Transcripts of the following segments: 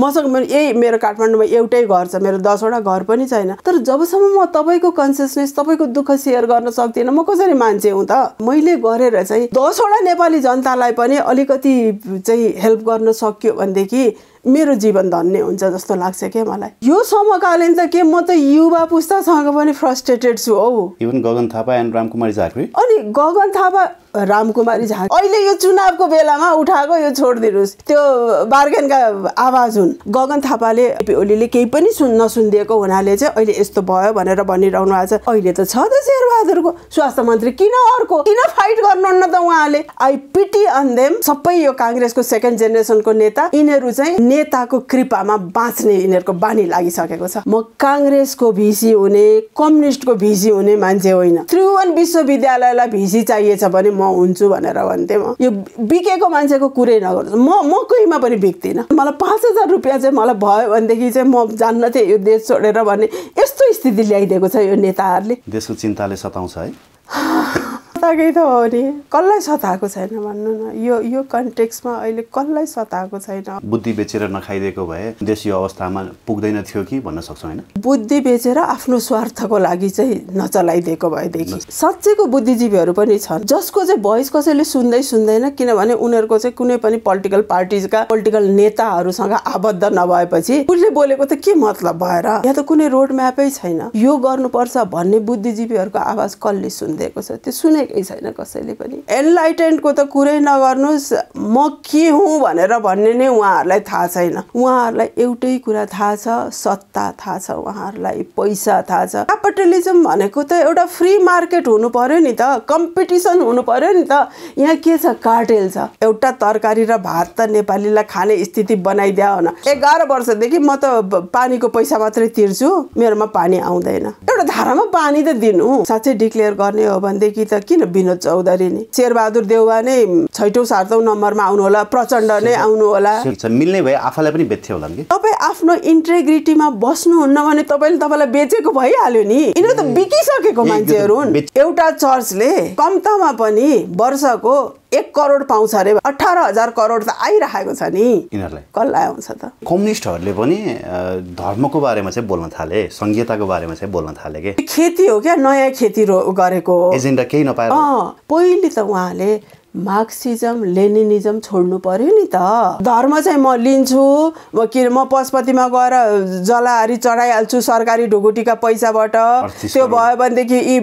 मसँग मेरो यही मेरो काठमाडौँमा एउटै घर छ मेरो दसवटा घर पनि छैन तर जबसम्म म तपाईँको कन्सियसनेस तपाईँको दुःख सेयर गर्न सक्दिनँ म कसरी मान्छे हुँ त मैले गरेर चाहिँ दसवटा नेपाली जनतालाई पनि अलिकति चाहिँ हेल्प गर्न सक्यो भनेदेखि मेरो जीवन धन्य हुन्छ जस्तो लाग्छ क्या मलाई यो समकालीन त के म त युवा पुस्तासँग पनि फ्रस्ट्रेटेड छु हौ इभन गगन थापा एन्ड रामकुमारी झाँक्री अनि गगन थापा रामकुमारी झा अहिले यो चुनावको बेलामा उठाएको यो छोडिदिनुहोस् त्यो बार्गेनका आवाज हुन् गगन थापाले ओलीले केही पनि सुन् नसुनिदिएको हुनाले चाहिँ अहिले यस्तो भयो भनेर भनिरहनु भएको छ अहिले त छ त शेरबहादुरको स्वास्थ्य मन्त्री किन अर्को किन फाइट गर्नुहुन्न त उहाँले आई पिटी अन सबै यो काङ्ग्रेसको सेकेन्ड जेनेरेसनको नेता यिनीहरू चाहिँ नेताको कृपामा बाँच्ने यिनीहरूको बानी लागिसकेको छ म काङ्ग्रेसको भिसी हुने कम्युनिस्टको भिसी हुने मान्छे होइन त्रिभुवन विश्वविद्यालयलाई भिसी चाहिएछ भने म हुन्छु भनेर भन्थेँ म यो बिकेको मान्छेको कुरै नगर्नु म म कोहीमा पनि बिक्दिनँ मलाई पाँच हजार रुपियाँ चाहिँ मलाई भयो भनेदेखि चाहिँ म जान्न थिएँ यो देश छोडेर भने यस्तो स्थिति ल्याइदिएको छ यो नेताहरूले देशको चिन्ताले सताउँछ है सताएकै त हो नि कसलाई सताएको छैन भन्नु न यो यो कन्टेक्समा अहिले कसलाई सताएको छैन बुद्धि बेचेर नखाइदिएको भए देश यो अवस्थामा पुग्दैन थियो कि भन्न सक्छौँ होइन बुद्धि बेचेर आफ्नो स्वार्थको लागि चाहिँ नचलाइदिएको भएदेखि साँच्चैको बुद्धिजीवीहरू पनि छन् जसको चाहिँ भोइस कसैले सुन्दै सुन्दैन किनभने उनीहरूको चाहिँ कुनै पनि पोलिटिकल पार्टीका पोलिटिकल नेताहरूसँग आबद्ध नभएपछि उसले बोलेको त के मतलब भएर यहाँ त कुनै रोड म्यापै छैन यो गर्नुपर्छ भन्ने बुद्धिजीवीहरूको आवाज कसले सुनिदिएको छ त्यो सुनेको देखेकै छैन कसैले पनि एनलाइटेन्डको त कुरै नगर्नुहोस् म के हुँ भनेर भन्ने नै उहाँहरूलाई थाहा छैन उहाँहरूलाई एउटै कुरा थाहा छ सत्ता थाहा छ उहाँहरूलाई पैसा थाहा छ क्यापिटलिजम भनेको त एउटा फ्री मार्केट हुनु पर्यो नि त कम्पिटिसन हुनु पर्यो नि त यहाँ के छ कार्टेल छ एउटा तरकारी र भात त नेपालीलाई खाने स्थिति बनाइदिया हुन एघार वर्षदेखि म त पानीको पैसा मात्रै तिर्छु मेरोमा पानी आउँदैन एउटा धारामा पानी त दिनु साँच्चै डिक्लेयर गर्ने हो भनेदेखि त किन किन विनोद चौधरी नि शेरबहादुर देउवा नै छैटौँ सातौँ नम्बरमा आउनु होला प्रचण्ड नै आउनु होला मिल्ने भए आफूलाई पनि बेच्थ्यो होला नि तपाईँ आफ्नो इन्टेग्रिटीमा बस्नुहुन्न भने तपाईँले तपाईँलाई बेचेको भइहाल्यो नि यिनीहरू त बिकिसकेको मान्छेहरू हुन् एउटा चर्चले कम्तामा पनि वर्षको एक करोड पाउँछ अरे अठार हजार करोड त आइरहेको छ नि यिनीहरूलाई कसलाई आउँछ त कम्युनिस्टहरूले पनि धर्मको बारेमा चाहिँ बोल्न थाले संहिताको बारेमा चाहिँ बोल्न थाले कि खेती हो क्या नयाँ खेती रो गरेको एजेन्डा केही नपाएर पहिले त उहाँले मार्क्सिजम लेनिनिजम छोड्नु पर्यो नि त धर्म चाहिँ म लिन्छु म के म पशुपतिमा गएर जलाहारी चढाइहाल्छु सरकारी ढुकुटीका पैसाबाट त्यो भयो भनेदेखि यी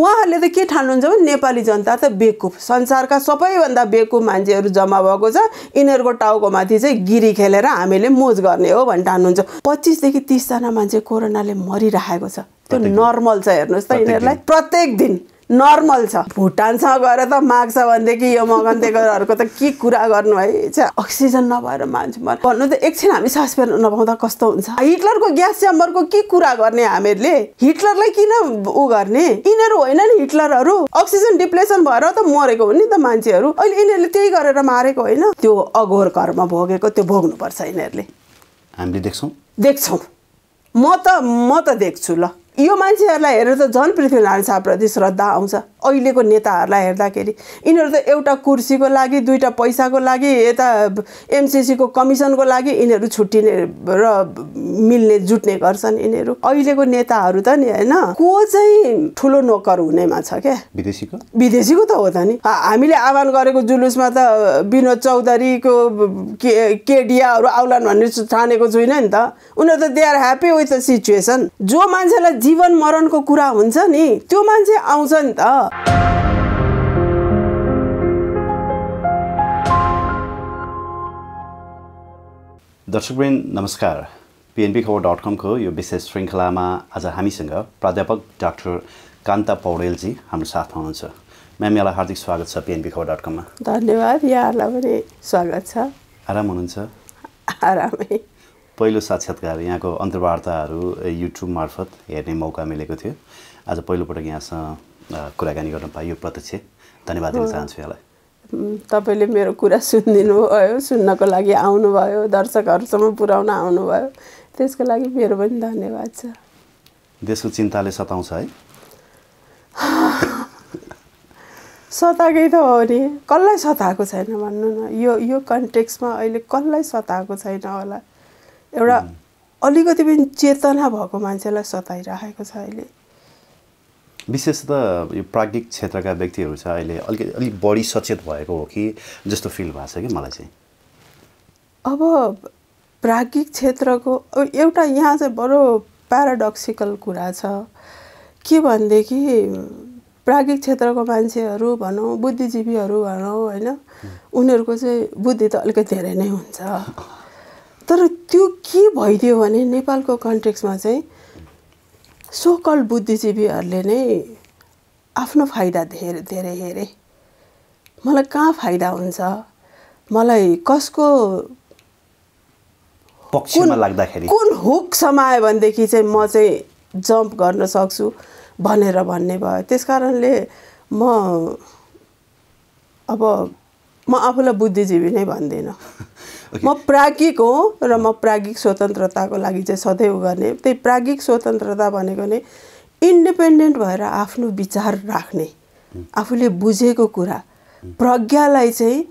उहाँहरूले त के ठान्नुहुन्छ भने नेपाली जनता त बेकुफ संसारका सबैभन्दा बेकुफ मान्छेहरू जम्मा भएको छ यिनीहरूको टाउको माथि चाहिँ गिरी खेलेर हामीले मोज गर्ने हो भन्ने ठान्नुहुन्छ पच्चिसदेखि तिसजना मान्छे कोरोनाले मरिरहेको छ त्यो नर्मल छ हेर्नुहोस् त यिनीहरूलाई प्रत्येक दिन नर्मल छ भुटानसँग गएर त माग्छ भनेदेखि यो मगन्तेहरूको त के कुरा गर्नु है चाहिँ अक्सिजन नभएर मान्छे मर भन्नु त एकछिन हामी सास फेर्न नपाउँदा कस्तो हुन्छ हिटलरको ग्यास च्याम्बरको के कुरा गर्ने हामीहरूले हिटलरलाई किन ऊ गर्ने यिनीहरू होइन नि हिटलरहरू अक्सिजन डिप्लेसन भएर त मरेको हो नि त मान्छेहरू अहिले यिनीहरूले त्यही गरेर मारेको होइन त्यो अघोर घरमा भोगेको त्यो भोग्नुपर्छ यिनीहरूले हामीले देख्छौँ देख्छौँ म त म त देख्छु ल यो मान्छेहरूलाई हेरेर त झन् पृथ्वीनारायण शाहप्रति श्रद्धा आउँछ अहिलेको नेताहरूलाई हेर्दाखेरि यिनीहरू त एउटा कुर्सीको लागि दुईवटा पैसाको लागि यता एमसिसीको कमिसनको लागि यिनीहरू छुट्टिने र मिल्ने जुट्ने गर्छन् यिनीहरू अहिलेको नेताहरू त नि होइन को चाहिँ ठुलो नोकर हुनेमा छ क्या विदेशीको विदेशीको त हो त नि हामीले आह्वान गरेको जुलुसमा त विनोद चौधरीको के केडियाहरू आउलान् भन्ने छानेको छुइनँ नि त उनीहरू त they are happy with the situation जो मान्छेलाई जीवन मरणको कुरा हुन्छ नि त्यो मान्छे आउँछ नि त दर्शकवृन्द नमस्कार पिएनपी खबर डट कमको यो विशेष श्रृङ्खलामा आज हामीसँग प्राध्यापक डाक्टर कान्ता पौडेलजी हाम्रो साथमा हुनुहुन्छ म्याम यहाँलाई हार्दिक स्वागत छ पिएनपी खबर डट कममा धन्यवाद यहाँहरूलाई पनि स्वागत छ आराम हुनुहुन्छ आरामै पहिलो साक्षात्कार यहाँको अन्तर्वार्ताहरू युट्युब मार्फत हेर्ने मौका मिलेको थियो आज पहिलोपटक यहाँसँग कुराकानी गर्न पाइयो प्रत्यक्ष धन्यवाद दिन चाहन्छु यहाँलाई तपाईँले मेरो कुरा सुनिदिनु भयो सुन्नको लागि आउनुभयो दर्शकहरूसम्म पुर्याउन आउनुभयो त्यसको लागि मेरो पनि धन्यवाद छ देशको चिन्ताले सताउँछ है सताएकै त हो नि कसलाई सताएको छैन भन्नु न यो यो कन्टेक्समा अहिले कसलाई सताएको छैन होला एउटा अलिकति पनि चेतना भएको मान्छेलाई सताइराखेको छ अहिले विशेष त यो प्राज्ञिक क्षेत्रका व्यक्तिहरू छ अहिले अलिकति अलिक बढी सचेत भएको हो कि जस्तो फिल भएको छ कि मलाई चाहिँ अब प्राज्ञिक क्षेत्रको एउटा यहाँ चाहिँ बडो प्याराडक्सिकल कुरा छ के भनेदेखि प्राज्ञिक क्षेत्रको मान्छेहरू भनौँ बुद्धिजीवीहरू भनौँ होइन उनीहरूको चाहिँ बुद्धि त अलिकति धेरै नै हुन्छ तर त्यो के भइदियो भने नेपालको कन्ट्रेक्समा चाहिँ सोकल बुद्धिजीवीहरूले नै आफ्नो फाइदा धेरै धेरै हेरे मलाई कहाँ फाइदा हुन्छ मलाई कसको लाग्दाखेरि कुन हुक समायो भनेदेखि चाहिँ म चाहिँ जम्प गर्न सक्छु भनेर भन्ने भयो त्यस कारणले म अब म आफूलाई बुद्धिजीवी नै भन्दिनँ म प्राज्ञिक हो र म प्राज्ञिक स्वतन्त्रताको लागि चाहिँ सधैँ गर्ने त्यही प्राज्ञिक स्वतन्त्रता भनेको नै इन्डिपेन्डेन्ट भएर आफ्नो विचार राख्ने आफूले बुझेको कुरा प्रज्ञालाई चाहिँ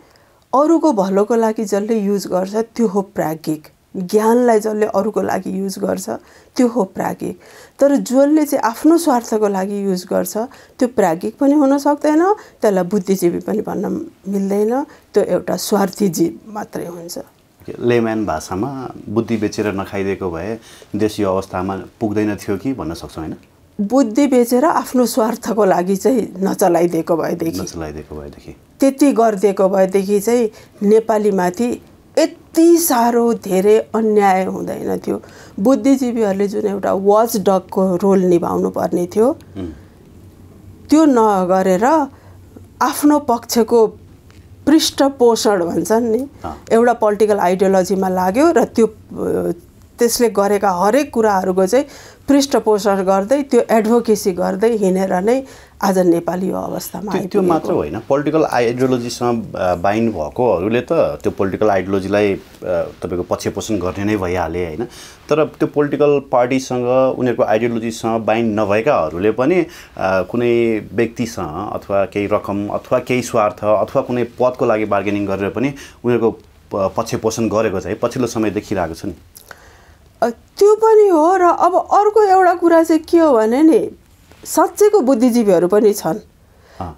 अरूको भलोको लागि जसले युज गर्छ त्यो हो प्राज्ञिक ज्ञानलाई जसले अरूको लागि युज गर्छ त्यो हो प्राज्ञिक तर जसले चाहिँ आफ्नो स्वार्थको लागि युज गर्छ त्यो प्राज्ञिक पनि हुन सक्दैन त्यसलाई बुद्धिजीवी पनि भन्न मिल्दैन त्यो एउटा स्वार्थी जीव मात्रै हुन्छ लेम्यान भाषामा बुद्धि बेचेर नखाइदिएको भए देश यो अवस्थामा पुग्दैन थियो कि भन्न सक्छौँ होइन बुद्धि बेचेर आफ्नो स्वार्थको लागि चाहिँ नचलाइदिएको भएदेखि नचलाइदिएको भएदेखि त्यति गरिदिएको भएदेखि चाहिँ नेपालीमाथि यति साह्रो धेरै अन्याय हुँदैन थियो बुद्धिजीवीहरूले जुन एउटा वाच डगको रोल निभाउनु पर्ने थियो त्यो नगरेर आफ्नो पक्षको पृष्ठपोषण भन्छन् नि एउटा पोलिटिकल आइडियोलोजीमा लाग्यो र त्यो त्यसले गरेका हरेक कुराहरूको चाहिँ पृष्ठपोषण गर्दै त्यो एडभोकेसी गर्दै हिँडेर नै आज नेपाली यो अवस्थामा त्यो मात्र होइन पोलिटिकल आइडियोलोजीसँग बाइन भएकोहरूले त त्यो पोलिटिकल आइडियोलोजीलाई तपाईँको पक्षपोषण गर्ने नै भइहाले होइन तर त्यो पोलिटिकल पार्टीसँग उनीहरूको आइडियोलोजीसँग बाइन नभएकाहरूले पनि कुनै व्यक्तिसँग अथवा केही रकम अथवा केही स्वार्थ अथवा कुनै पदको लागि बार्गेनिङ गरेर पनि उनीहरूको पक्षपोषण गरेको चाहिँ पछिल्लो समय देखिरहेको छ नि त्यो पनि हो र अब अर्को एउटा कुरा चाहिँ के हो भने नि साँच्चैको बुद्धिजीवीहरू पनि छन्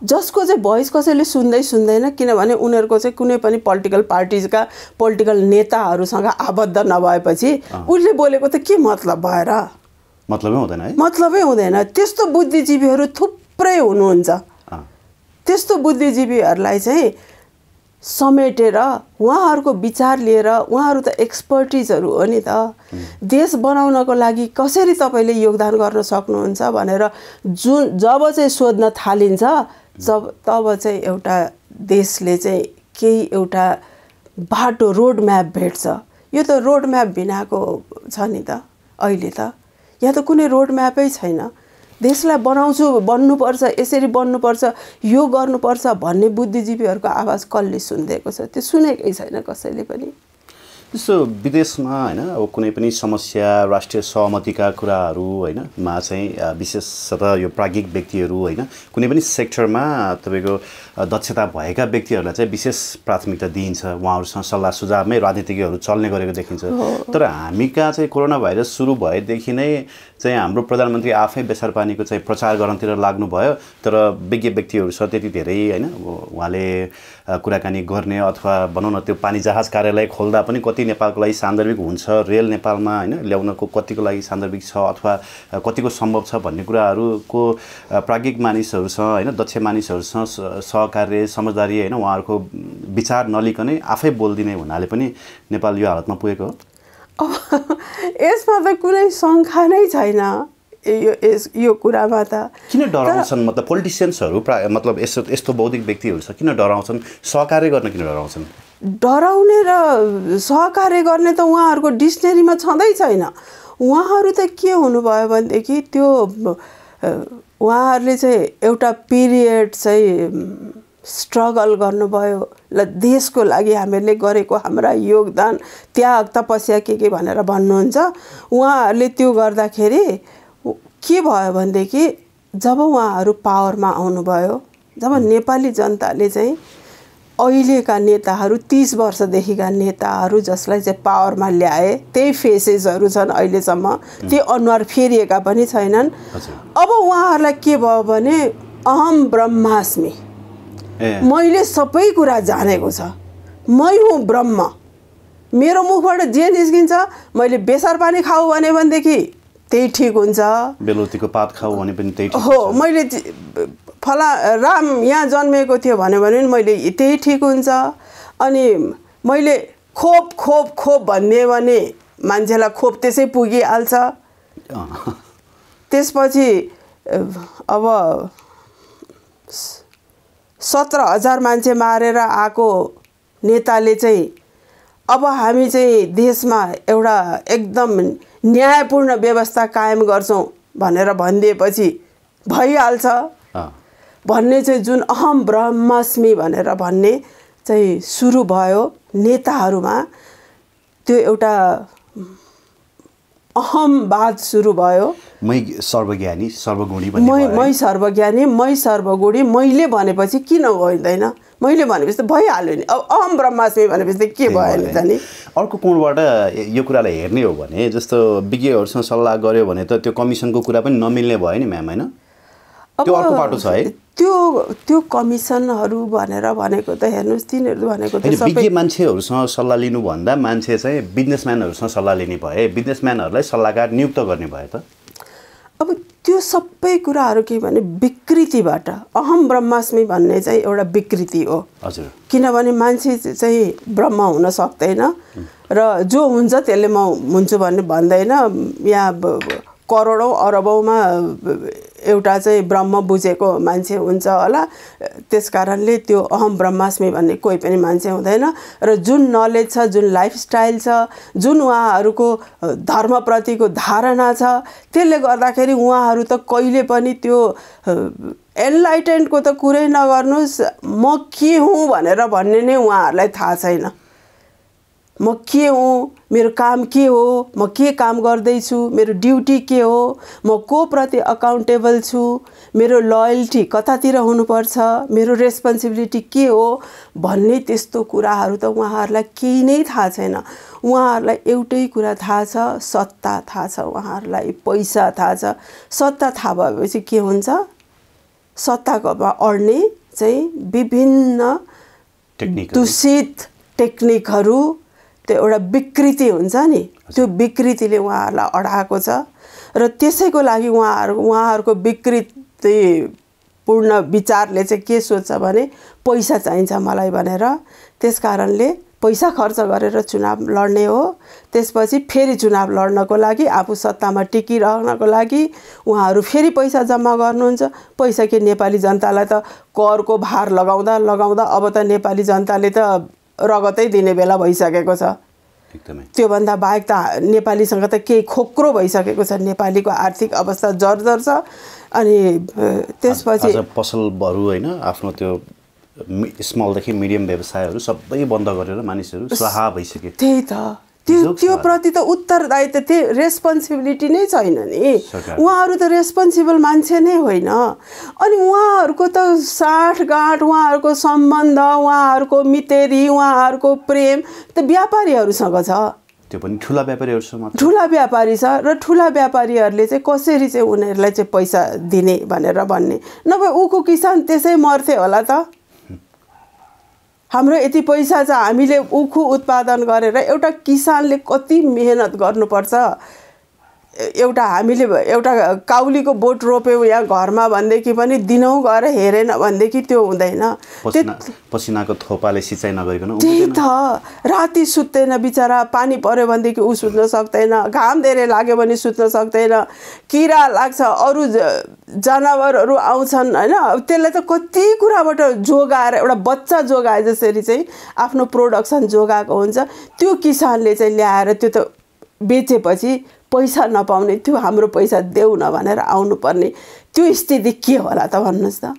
जसको चाहिँ भोइस कसैले सुन्दै सुन्दैन किनभने उनीहरूको चाहिँ कुनै पनि पोलिटिकल पार्टिजका पोलिटिकल नेताहरूसँग आबद्ध नभएपछि उसले बोलेको त के मतलब भएर मतलबै हुँदैन है मतलबै हुँदैन त्यस्तो बुद्धिजीवीहरू थुप्रै हुनुहुन्छ त्यस्तो बुद्धिजीवीहरूलाई चाहिँ समेटेर उहाँहरूको विचार लिएर उहाँहरू त एक्सपर्टिजहरू हो नि त देश बनाउनको लागि कसरी तपाईँले योगदान गर्न सक्नुहुन्छ भनेर जुन जब चाहिँ सोध्न थालिन्छ जब तब चाहिँ एउटा देशले चाहिँ केही एउटा बाटो रोड म्याप भेट्छ यो त रोड म्याप बिनाको छ नि त अहिले त यहाँ त कुनै रोड म्यापै छैन देशलाई बनाउँछु बन्नुपर्छ यसरी बन्नुपर्छ यो गर्नुपर्छ भन्ने बुद्धिजीवीहरूको आवाज कसले सुनिदिएको छ त्यो सुनेकै छैन कसैले पनि जस्तो विदेशमा होइन अब कुनै पनि समस्या राष्ट्रिय सहमतिका कुराहरू होइन मा चाहिँ विशेषतः यो प्राज्ञिक व्यक्तिहरू होइन कुनै पनि सेक्टरमा तपाईँको दक्षता भएका व्यक्तिहरूलाई चाहिँ विशेष प्राथमिकता दिइन्छ उहाँहरूसँग सल्लाह सुझावमै राजनीतिज्ञहरू चल्ने गरेको देखिन्छ तर हामी कहाँ चाहिँ कोरोना भाइरस सुरु भएदेखि नै चाहिँ हाम्रो प्रधानमन्त्री आफै बेसार पानीको चाहिँ प्रचार गर्नतिर लाग्नुभयो तर विज्ञ व्यक्तिहरू छ त्यति धेरै होइन उहाँले कुराकानी गर्ने अथवा भनौँ न त्यो पानी जहाज कार्यालय खोल्दा पनि कति नेपालको लागि सान्दर्भिक हुन्छ रेल नेपालमा होइन ल्याउनको कतिको लागि सान्दर्भिक छ अथवा कतिको सम्भव छ भन्ने कुराहरूको प्राज्ञिक मानिसहरूसँग होइन दक्ष मानिसहरूसँग सहकार्य समझदारी होइन उहाँहरूको विचार नलिकनै आफै बोलिदिने हुनाले पनि नेपाल यो हालतमा पुगेको हो अब यसमा त कुनै शङ्का नै छैन यो यस यो कुरामा त किन डराउँछन् मतलब पोलिटिसियन्सहरू प्राय मतलब यस्तो यस्तो बौद्धिक व्यक्तिहरू छ किन डराउँछन् सहकार्य गर्न किन डराउँछन् डराउने र सहकार्य गर्ने त उहाँहरूको डिक्सनेरीमा छँदै छैन उहाँहरू त के हुनुभयो भनेदेखि त्यो उहाँहरूले चाहिँ एउटा पिरियड चाहिँ स्ट्रगल गर्नुभयो ल देशको लागि हामीहरूले गरेको हाम्रा योगदान त्याग तपस्या के के भनेर भन्नुहुन्छ उहाँहरूले त्यो गर्दाखेरि के भयो भनेदेखि जब उहाँहरू पावरमा आउनुभयो जब नेपाली जनताले चाहिँ अहिलेका नेताहरू तिस वर्षदेखिका नेताहरू जसलाई चाहिँ पावरमा ल्याए त्यही फेसेसहरू छन् अहिलेसम्म त्यो अनुहार फेरिएका पनि छैनन् अब उहाँहरूलाई के भयो भने अहम ब्रह्मास्मी मैले सबै कुरा जानेको छ मै हुँ ब्रह्म मेरो मुखबाट जे निस्किन्छ मैले बेसार पानी खाऊ भने भनेदेखि त्यही ठिक हुन्छ बेलुतीको पात खाऊ भने पनि त्यही हो मैले फला राम यहाँ जन्मेको थियो भने पनि मैले त्यही ठिक हुन्छ अनि मैले खोप खोप खोप भन्ने भने मान्छेलाई खोप त्यसै पुगिहाल्छ त्यसपछि अब सत्र हजार मान्छे मारेर आएको नेताले चाहिँ अब हामी चाहिँ देशमा एउटा एकदम न्यायपूर्ण व्यवस्था कायम गर्छौँ भनेर भनिदिएपछि भइहाल्छ भन्ने चाहिँ जुन अहम ब्रह्मास्मी भनेर भन्ने चाहिँ सुरु भयो नेताहरूमा त्यो एउटा अहम बाद सुरु भयो मै सर्वज्ञानी सर्वगुणी मै मै सर्वज्ञानी मै सर्वगुणी मैले भनेपछि किन होइन मैले भनेपछि त भइहाल्यो नि अब अहम ब्रह्मास्मि भनेपछि के भयो त नि अर्को कोणबाट यो कुरालाई हेर्ने हो भने जस्तो विज्ञहरूसँग सल्लाह गऱ्यो भने त त्यो कमिसनको कुरा पनि नमिल्ने भयो नि म्याम होइन त्यो अर्को बाटो छ है त्यो त्यो कमिसनहरू भनेर भनेको त हेर्नुहोस् तिनीहरू भनेको सबै मान्छेहरूसँग सल्लाह लिनुभन्दा मान्छे चाहिँ बिजनेसम्यानहरूसँग सल्लाह लिने भए बिजनेसम्यानहरूलाई सल्लाहकार नियुक्त गर्ने भए त अब त्यो सबै कुराहरू के भने विकृतिबाट अहम ब्रह्मास्मी भन्ने चाहिँ एउटा विकृति हो हजुर किनभने मान्छे चाहिँ ब्रह्म हुन सक्दैन र जो हुन्छ त्यसले म हुन्छु भन्ने भन्दैन यहाँ करोडौँ अरबौँमा एउटा चाहिँ ब्रह्म बुझेको मान्छे हुन्छ होला त्यस कारणले त्यो अहम ब्रह्मास्मी भन्ने कोही पनि मान्छे हुँदैन र जुन नलेज छ जुन लाइफस्टाइल छ जुन उहाँहरूको धर्मप्रतिको धारणा छ त्यसले गर्दाखेरि उहाँहरू त कहिले पनि त्यो एनलाइटेन्डको त कुरै नगर्नुहोस् म के हुँ भनेर भन्ने नै उहाँहरूलाई थाहा छैन म के हुँ मेरो काम के हो म के काम गर्दैछु मेरो ड्युटी के हो म को प्रति अकाउन्टेबल छु मेरो लोयल्टी कतातिर हुनुपर्छ मेरो रेस्पोन्सिबिलिटी के हो भन्ने त्यस्तो कुराहरू त उहाँहरूलाई केही नै थाहा छैन उहाँहरूलाई एउटै कुरा थाहा छ सत्ता थाहा छ उहाँहरूलाई पैसा थाहा छ सत्ता थाहा भएपछि के हुन्छ सत्ताकोमा अड्ने चाहिँ विभिन्न दूषित टेक्निकहरू त्यो एउटा विकृति हुन्छ नि त्यो विकृतिले उहाँहरूलाई अडाएको छ र त्यसैको लागि उहाँहरू उहाँहरूको पूर्ण विचारले चाहिँ के सोध्छ भने पैसा चाहिन्छ मलाई भनेर त्यस कारणले पैसा खर्च गरेर चुनाव लड्ने हो त्यसपछि फेरि चुनाव लड्नको लागि आफू सत्तामा टिकिरहनको लागि उहाँहरू फेरि पैसा जम्मा गर्नुहुन्छ पैसा के नेपाली जनतालाई त करको भार लगाउँदा लगाउँदा अब त नेपाली जनताले त रगतै दिने बेला भइसकेको छ एकदमै त्योभन्दा बाहेक त नेपालीसँग त केही खोक्रो भइसकेको छ नेपालीको आर्थिक अवस्था जर्जर छ अनि त्यसपछि पसलहरू होइन आफ्नो त्यो स्मलदेखि मिडियम व्यवसायहरू सबै बन्द गरेर मानिसहरू स्वाहा भइसके त्यही त त्यो त्यो प्रति त उत्तरदायित्व त्यो रेस्पोन्सिबिलिटी नै छैन नि उहाँहरू त रेस्पोन्सिबल मान्छे नै होइन अनि उहाँहरूको त साठगाँठ उहाँहरूको सम्बन्ध उहाँहरूको मितेरी उहाँहरूको प्रेम त व्यापारीहरूसँग छ त्यो पनि ठुला व्यापारीहरूसँग ठुला व्यापारी छ र ठुला व्यापारीहरूले चाहिँ कसरी चाहिँ उनीहरूलाई चाहिँ पैसा दिने भनेर भन्ने नभए उखु किसान त्यसै मर्थे होला त हाम्रो यति पैसा छ हामीले उखु उत्पादन गरेर एउटा किसानले कति मेहनत गर्नुपर्छ एउटा हामीले एउटा काउलीको बोट रोप्यौँ या घरमा भनेदेखि पनि दिनौँ गएर हेरेन भनेदेखि त्यो हुँदैन पसिनाको थोपाले सिँचाइ नगरिकन त्यही त राति सुत्दैन बिचरा पानी पऱ्यो भनेदेखि ऊ सुत्न सक्दैन घाम धेरै लाग्यो भने सुत्न सक्दैन किरा लाग्छ अरू जनावरहरू आउँछन् होइन त्यसलाई त कति कुराबाट जोगाएर एउटा बच्चा जोगाए जसरी चाहिँ आफ्नो प्रोडक्सन जोगाएको हुन्छ त्यो किसानले चाहिँ ल्याएर त्यो त बेचेपछि पैसा नपाउने त्यो हाम्रो पैसा देऊ न भनेर आउनुपर्ने त्यो स्थिति के होला त भन्नुहोस् त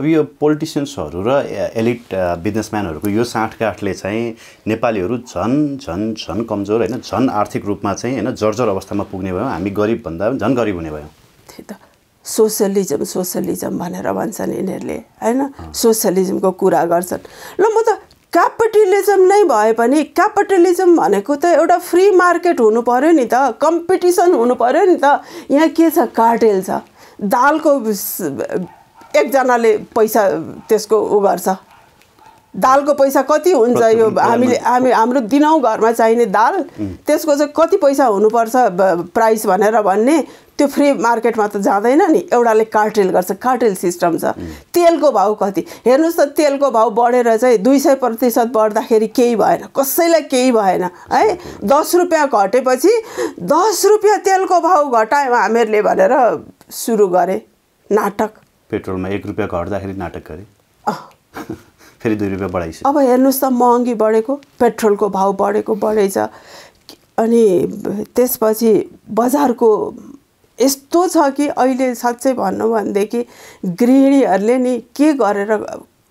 अब यो पोलिटिसियन्सहरू र एलिट बिजनेसम्यानहरूको यो साँठगाँठले चाहिँ नेपालीहरू झन् झन् झन् कमजोर होइन झन् आर्थिक रूपमा चाहिँ होइन जर्जर अवस्थामा पुग्ने भयो हामी गरिबभन्दा झन् गरिब हुने भयो त्यही त सोसलिजम सोसलिजम भनेर भन्छन् यिनीहरूले होइन सोसलिजमको कुरा गर्छन् ल म त क्यापिटलिजम नै भए पनि क्यापिटलिजम भनेको त एउटा फ्री मार्केट हुनु पऱ्यो नि त कम्पिटिसन हुनु पऱ्यो नि त यहाँ के छ कार्टेल छ दालको एकजनाले पैसा त्यसको उ गर्छ दालको पैसा कति हुन्छ यो हामीले हामी हाम्रो दिनौँ घरमा चाहिने दाल त्यसको चाहिँ कति पैसा हुनुपर्छ प्राइस भनेर भन्ने त्यो फ्री मार्केटमा त जाँदैन नि एउटाले कार्टेल गर्छ कार्टेल सिस्टम छ तेलको भाउ कति हेर्नुहोस् त तेलको भाउ बढेर चाहिँ दुई सय प्रतिशत बढ्दाखेरि केही भएन कसैलाई केही भएन है दस रुपियाँ घटेपछि दस रुपियाँ तेलको भाउ घटायौँ हामीहरूले भनेर सुरु गरे नाटक पेट्रोलमा एक रुपियाँ घट्दाखेरि नाटक गरे फेरि दुई रुपियाँ बढाइसक्यो अब हेर्नुहोस् त महँगी बढेको पेट्रोलको भाउ बढेको बढेछ अनि त्यसपछि बजारको यस्तो छ कि अहिले साँच्चै भन्नु भनेदेखि गृहिणीहरूले नि के गरेर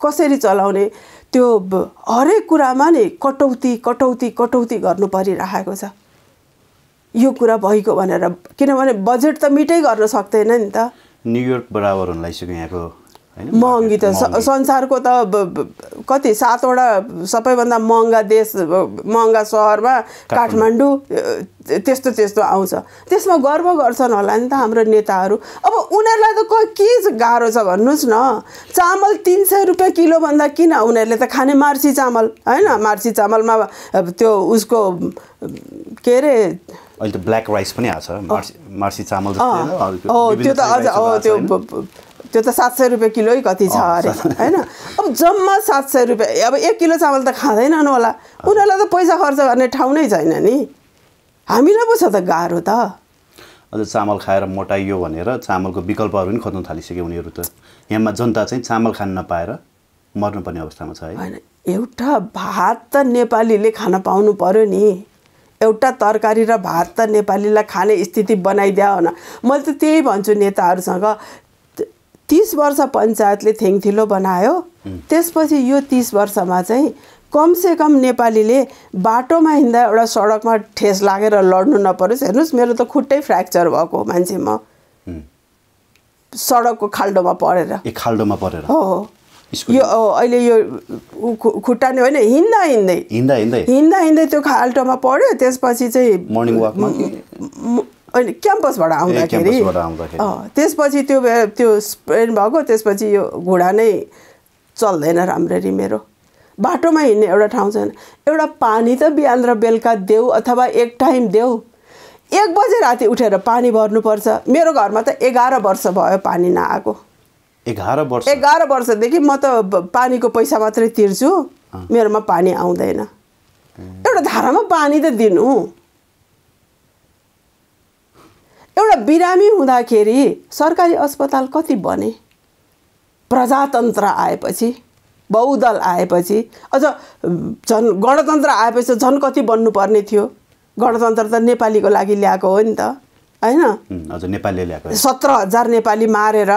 कसरी चलाउने त्यो हरेक कुरामा नि कटौती कटौती कटौती गर्नु परिरहेको छ यो कुरा भइगयो भनेर किनभने बजेट त मिटै गर्न सक्दैन नि त न्युयोर्क बराबर हुन लागिसक्यो यहाँको महँगी त संसारको त कति सातवटा सबैभन्दा महँगा देश महँगा सहरमा काठमाडौँ त्यस्तो त्यस्तो आउँछ त्यसमा गर्व गर्छन् होला नि त हाम्रो नेताहरू अब उनीहरूलाई त के गाह्रो छ भन्नुहोस् न चामल तिन सय रुपियाँ किलोभन्दा किन उनीहरूले त खाने मार्सी चामल होइन मार्सी चामलमा त्यो उसको के अरे अहिले त ब्ल्याक राइस पनि आएको छ मार्सी चामल त्यो त अझ त्यो त्यो त सात सय रुपियाँ किलो कति छ अरे होइन अब जम्मा सात सय रुपियाँ अब एक किलो चामल त खाँदैनन् होला उनीहरूलाई त पैसा खर्च गर्ने ठाउँ नै छैन नि हामीलाई पो छ त गाह्रो त अझ चामल खाएर मोटाइयो भनेर चामलको विकल्पहरू पनि खोज्न थालिसक्यो उनीहरू त यहाँमा जनता चाहिँ चामल खान नपाएर मर्नुपर्ने अवस्थामा छ है होइन एउटा भात त नेपालीले खान पाउनु पऱ्यो नि एउटा तरकारी र भात त नेपालीलाई खाने स्थिति बनाइदिया हुन मैले त त्यही भन्छु नेताहरूसँग तिस वर्ष पञ्चायतले थेङथिलो बनायो त्यसपछि यो तिस वर्षमा चाहिँ कमसेकम नेपालीले बाटोमा हिँड्दा एउटा सडकमा ठेस लागेर लड्नु नपरोस् हेर्नुहोस् मेरो त खुट्टै फ्र्याक्चर भएको मान्छे म सडकको खाल्डोमा परेर खाल्डोमा परेर हो हो यो अहिले यो खुट्टा नै होइन हिँड्दा हिँड्दै हिँड्दा हिँड्दै हिँड्दा हिँड्दै त्यो खाल्टोमा पऱ्यो त्यसपछि चाहिँ मर्निङ वाकमा अहिले क्याम्पसबाट आउँदाखेरि त्यसपछि त्यो त्यो स्प्रेन भएको त्यसपछि यो घुँडा नै चल्दैन राम्ररी मेरो बाटोमा हिँड्ने एउटा ठाउँ छैन एउटा पानी त बिहान र बेलुका देऊ अथवा एक टाइम देऊ एक बजे राति उठेर पानी भर्नुपर्छ मेरो घरमा त एघार वर्ष भयो पानी नआएको एघार वर्ष एघार वर्षदेखि म त पानीको पैसा मात्रै तिर्छु मेरोमा पानी आउँदैन एउटा धारामा पानी त दिनु एउटा बिरामी हुँदाखेरि सरकारी अस्पताल कति बने प्रजातन्त्र आएपछि बहुदल आएपछि अझ झन् गणतन्त्र आएपछि त झन् कति बन्नुपर्ने थियो गणतन्त्र त नेपालीको लागि ल्याएको हो नि त होइन सत्र हजार नेपाली मारेर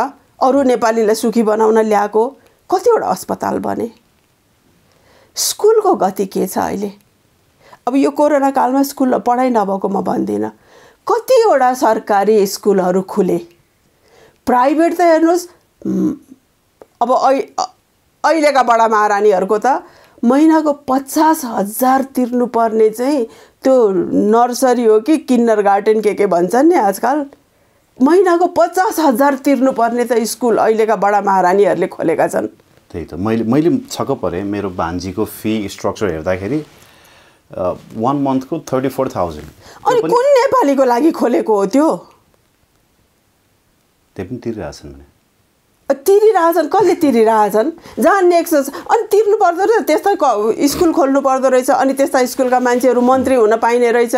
अरू नेपालीलाई सुखी बनाउन ल्याएको कतिवटा अस्पताल बने स्कुलको गति के छ अहिले अब यो कोरोना कालमा स्कुल पढाइ नभएको म भन्दिनँ कतिवटा सरकारी स्कुलहरू खुले प्राइभेट त हेर्नुहोस् अब अहिलेका बडा महारानीहरूको त महिनाको पचास हजार तिर्नुपर्ने चाहिँ त्यो नर्सरी हो कि किन्नर गार्डन के के भन्छन् नि आजकल महिनाको पचास हजार तिर्नुपर्ने त स्कुल अहिलेका बडा महारानीहरूले खोलेका छन् त्यही त मैले मैले छक्क परेँ मेरो भान्जीको फी स्ट्रक्चर हेर्दाखेरि वान मन्थको थर्टी फोर थाउजन्ड अनि कुन नेपालीको लागि खोलेको हो त्यो त्यही पनि तिरिरहेछन् भने तिरिरहेछन् कसले तिरिरहेछन् जहाँ नेक्सस अनि तिर्नु पर्दो रहेछ त्यस्तै स्कुल खोल्नु पर्दो रहेछ अनि त्यस्ता स्कुलका मान्छेहरू मन्त्री हुन पाइने रहेछ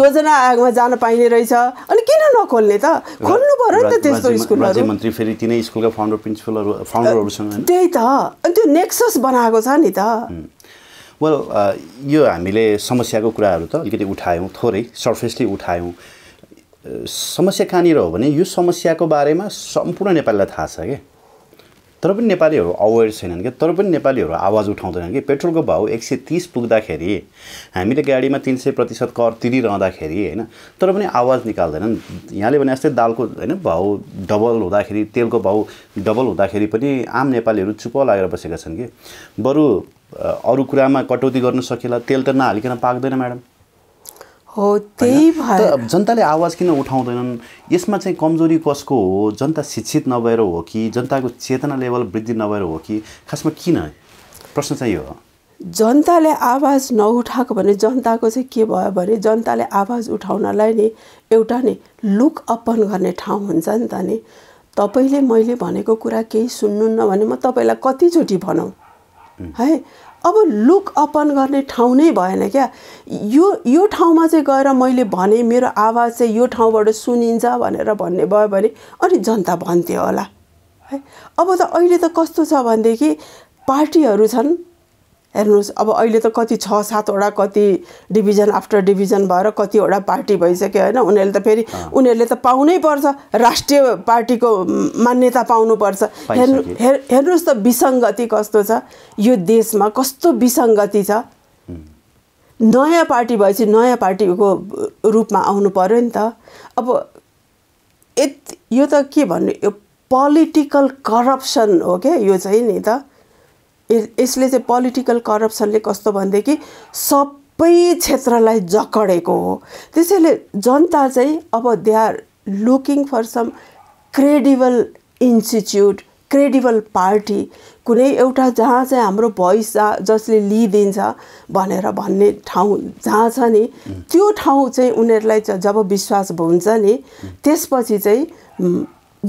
योजना आयोगमा जान पाइने रहेछ अनि किन नखोल्ने त खोल्नु पऱ्यो नि त त्यस्तो स्कुलहरू मन्त्री फेरि तिनै स्कुलका फाउन्डर प्रिन्सिपलहरू फाउन्डरहरूसँग त्यही त अनि त्यो नेक्सस बनाएको छ नि त वेल uh, यो हामीले समस्याको कुराहरू त अलिकति उठायौँ थोरै सर्फेसली उठायौँ समस्या कहाँनिर हो भने यो समस्याको बारेमा सम्पूर्ण नेपालीलाई थाहा छ क्या तर पनि नेपालीहरू अवेर छैनन् क्या तर पनि नेपालीहरू आवाज उठाउँदैनन् कि पेट्रोलको भाउ एक सय तिस पुग्दाखेरि हामीले गाडीमा तिन सय प्रतिशत कर तिरिरहँदाखेरि होइन तर पनि आवाज निकाल्दैनन् यहाँले भने जस्तै दालको होइन भाउ डबल हुँदाखेरि तेलको भाउ डबल हुँदाखेरि पनि आम नेपालीहरू चुप लागेर बसेका छन् कि बरु अरू कुरामा कटौती गर्न सकेला तेल त नहालिकन पाक्दैन म्याडम हो त्यही भएर जनताले आवाज किन उठाउँदैनन् यसमा चाहिँ कमजोरी कसको हो जनता शिक्षित नभएर हो कि जनताको चेतना लेभल वृद्धि नभएर हो कि खासमा किन प्रश्न चाहिँ हो जनताले आवाज नउठाएको भने जनताको चाहिँ के भयो भने जनताले आवाज उठाउनलाई नि एउटा नि लुक अपन गर्ने ठाउँ हुन्छ नि त नि तपाईँले मैले भनेको कुरा केही सुन्नुहुन्न भने म तपाईँलाई कतिचोटि भनौँ है अब लुक अपन गर्ने ठाउँ नै भएन क्या यो यो ठाउँमा चाहिँ गएर मैले भने मेरो आवाज चाहिँ यो ठाउँबाट सुनिन्छ भनेर भन्ने भयो भने अनि जनता भन्थ्यो होला है अब त अहिले त कस्तो छ भनेदेखि पार्टीहरू छन् हेर्नुहोस् अब अहिले त कति छ सातवटा कति डिभिजन आफ्टर डिभिजन भएर कतिवटा पार्टी भइसक्यो होइन उनीहरूले त फेरि उनीहरूले त पाउनै पर्छ राष्ट्रिय पार्टीको मान्यता पाउनुपर्छ हेर्नु हेर्नुहोस् त विसङ्गति कस्तो छ यो देशमा कस्तो विसङ्गति छ नयाँ पार्टी भएपछि नयाँ पार्टीको रूपमा आउनु पऱ्यो नि त अब यति यो त के भन्नु यो पोलिटिकल करप्सन हो क्या यो चाहिँ नि त यसले चाहिँ पोलिटिकल करप्सनले कस्तो भनेदेखि सबै क्षेत्रलाई जकडेको हो त्यसैले जनता चाहिँ अब they are looking for some credible institute credible party कुनै एउटा जहाँ चाहिँ हाम्रो भोइस जसले लिइदिन्छ भनेर भन्ने ठाउँ जहाँ छ नि त्यो ठाउँ चाहिँ उनीहरूलाई जब विश्वास हुन्छ नि त्यसपछि चाहिँ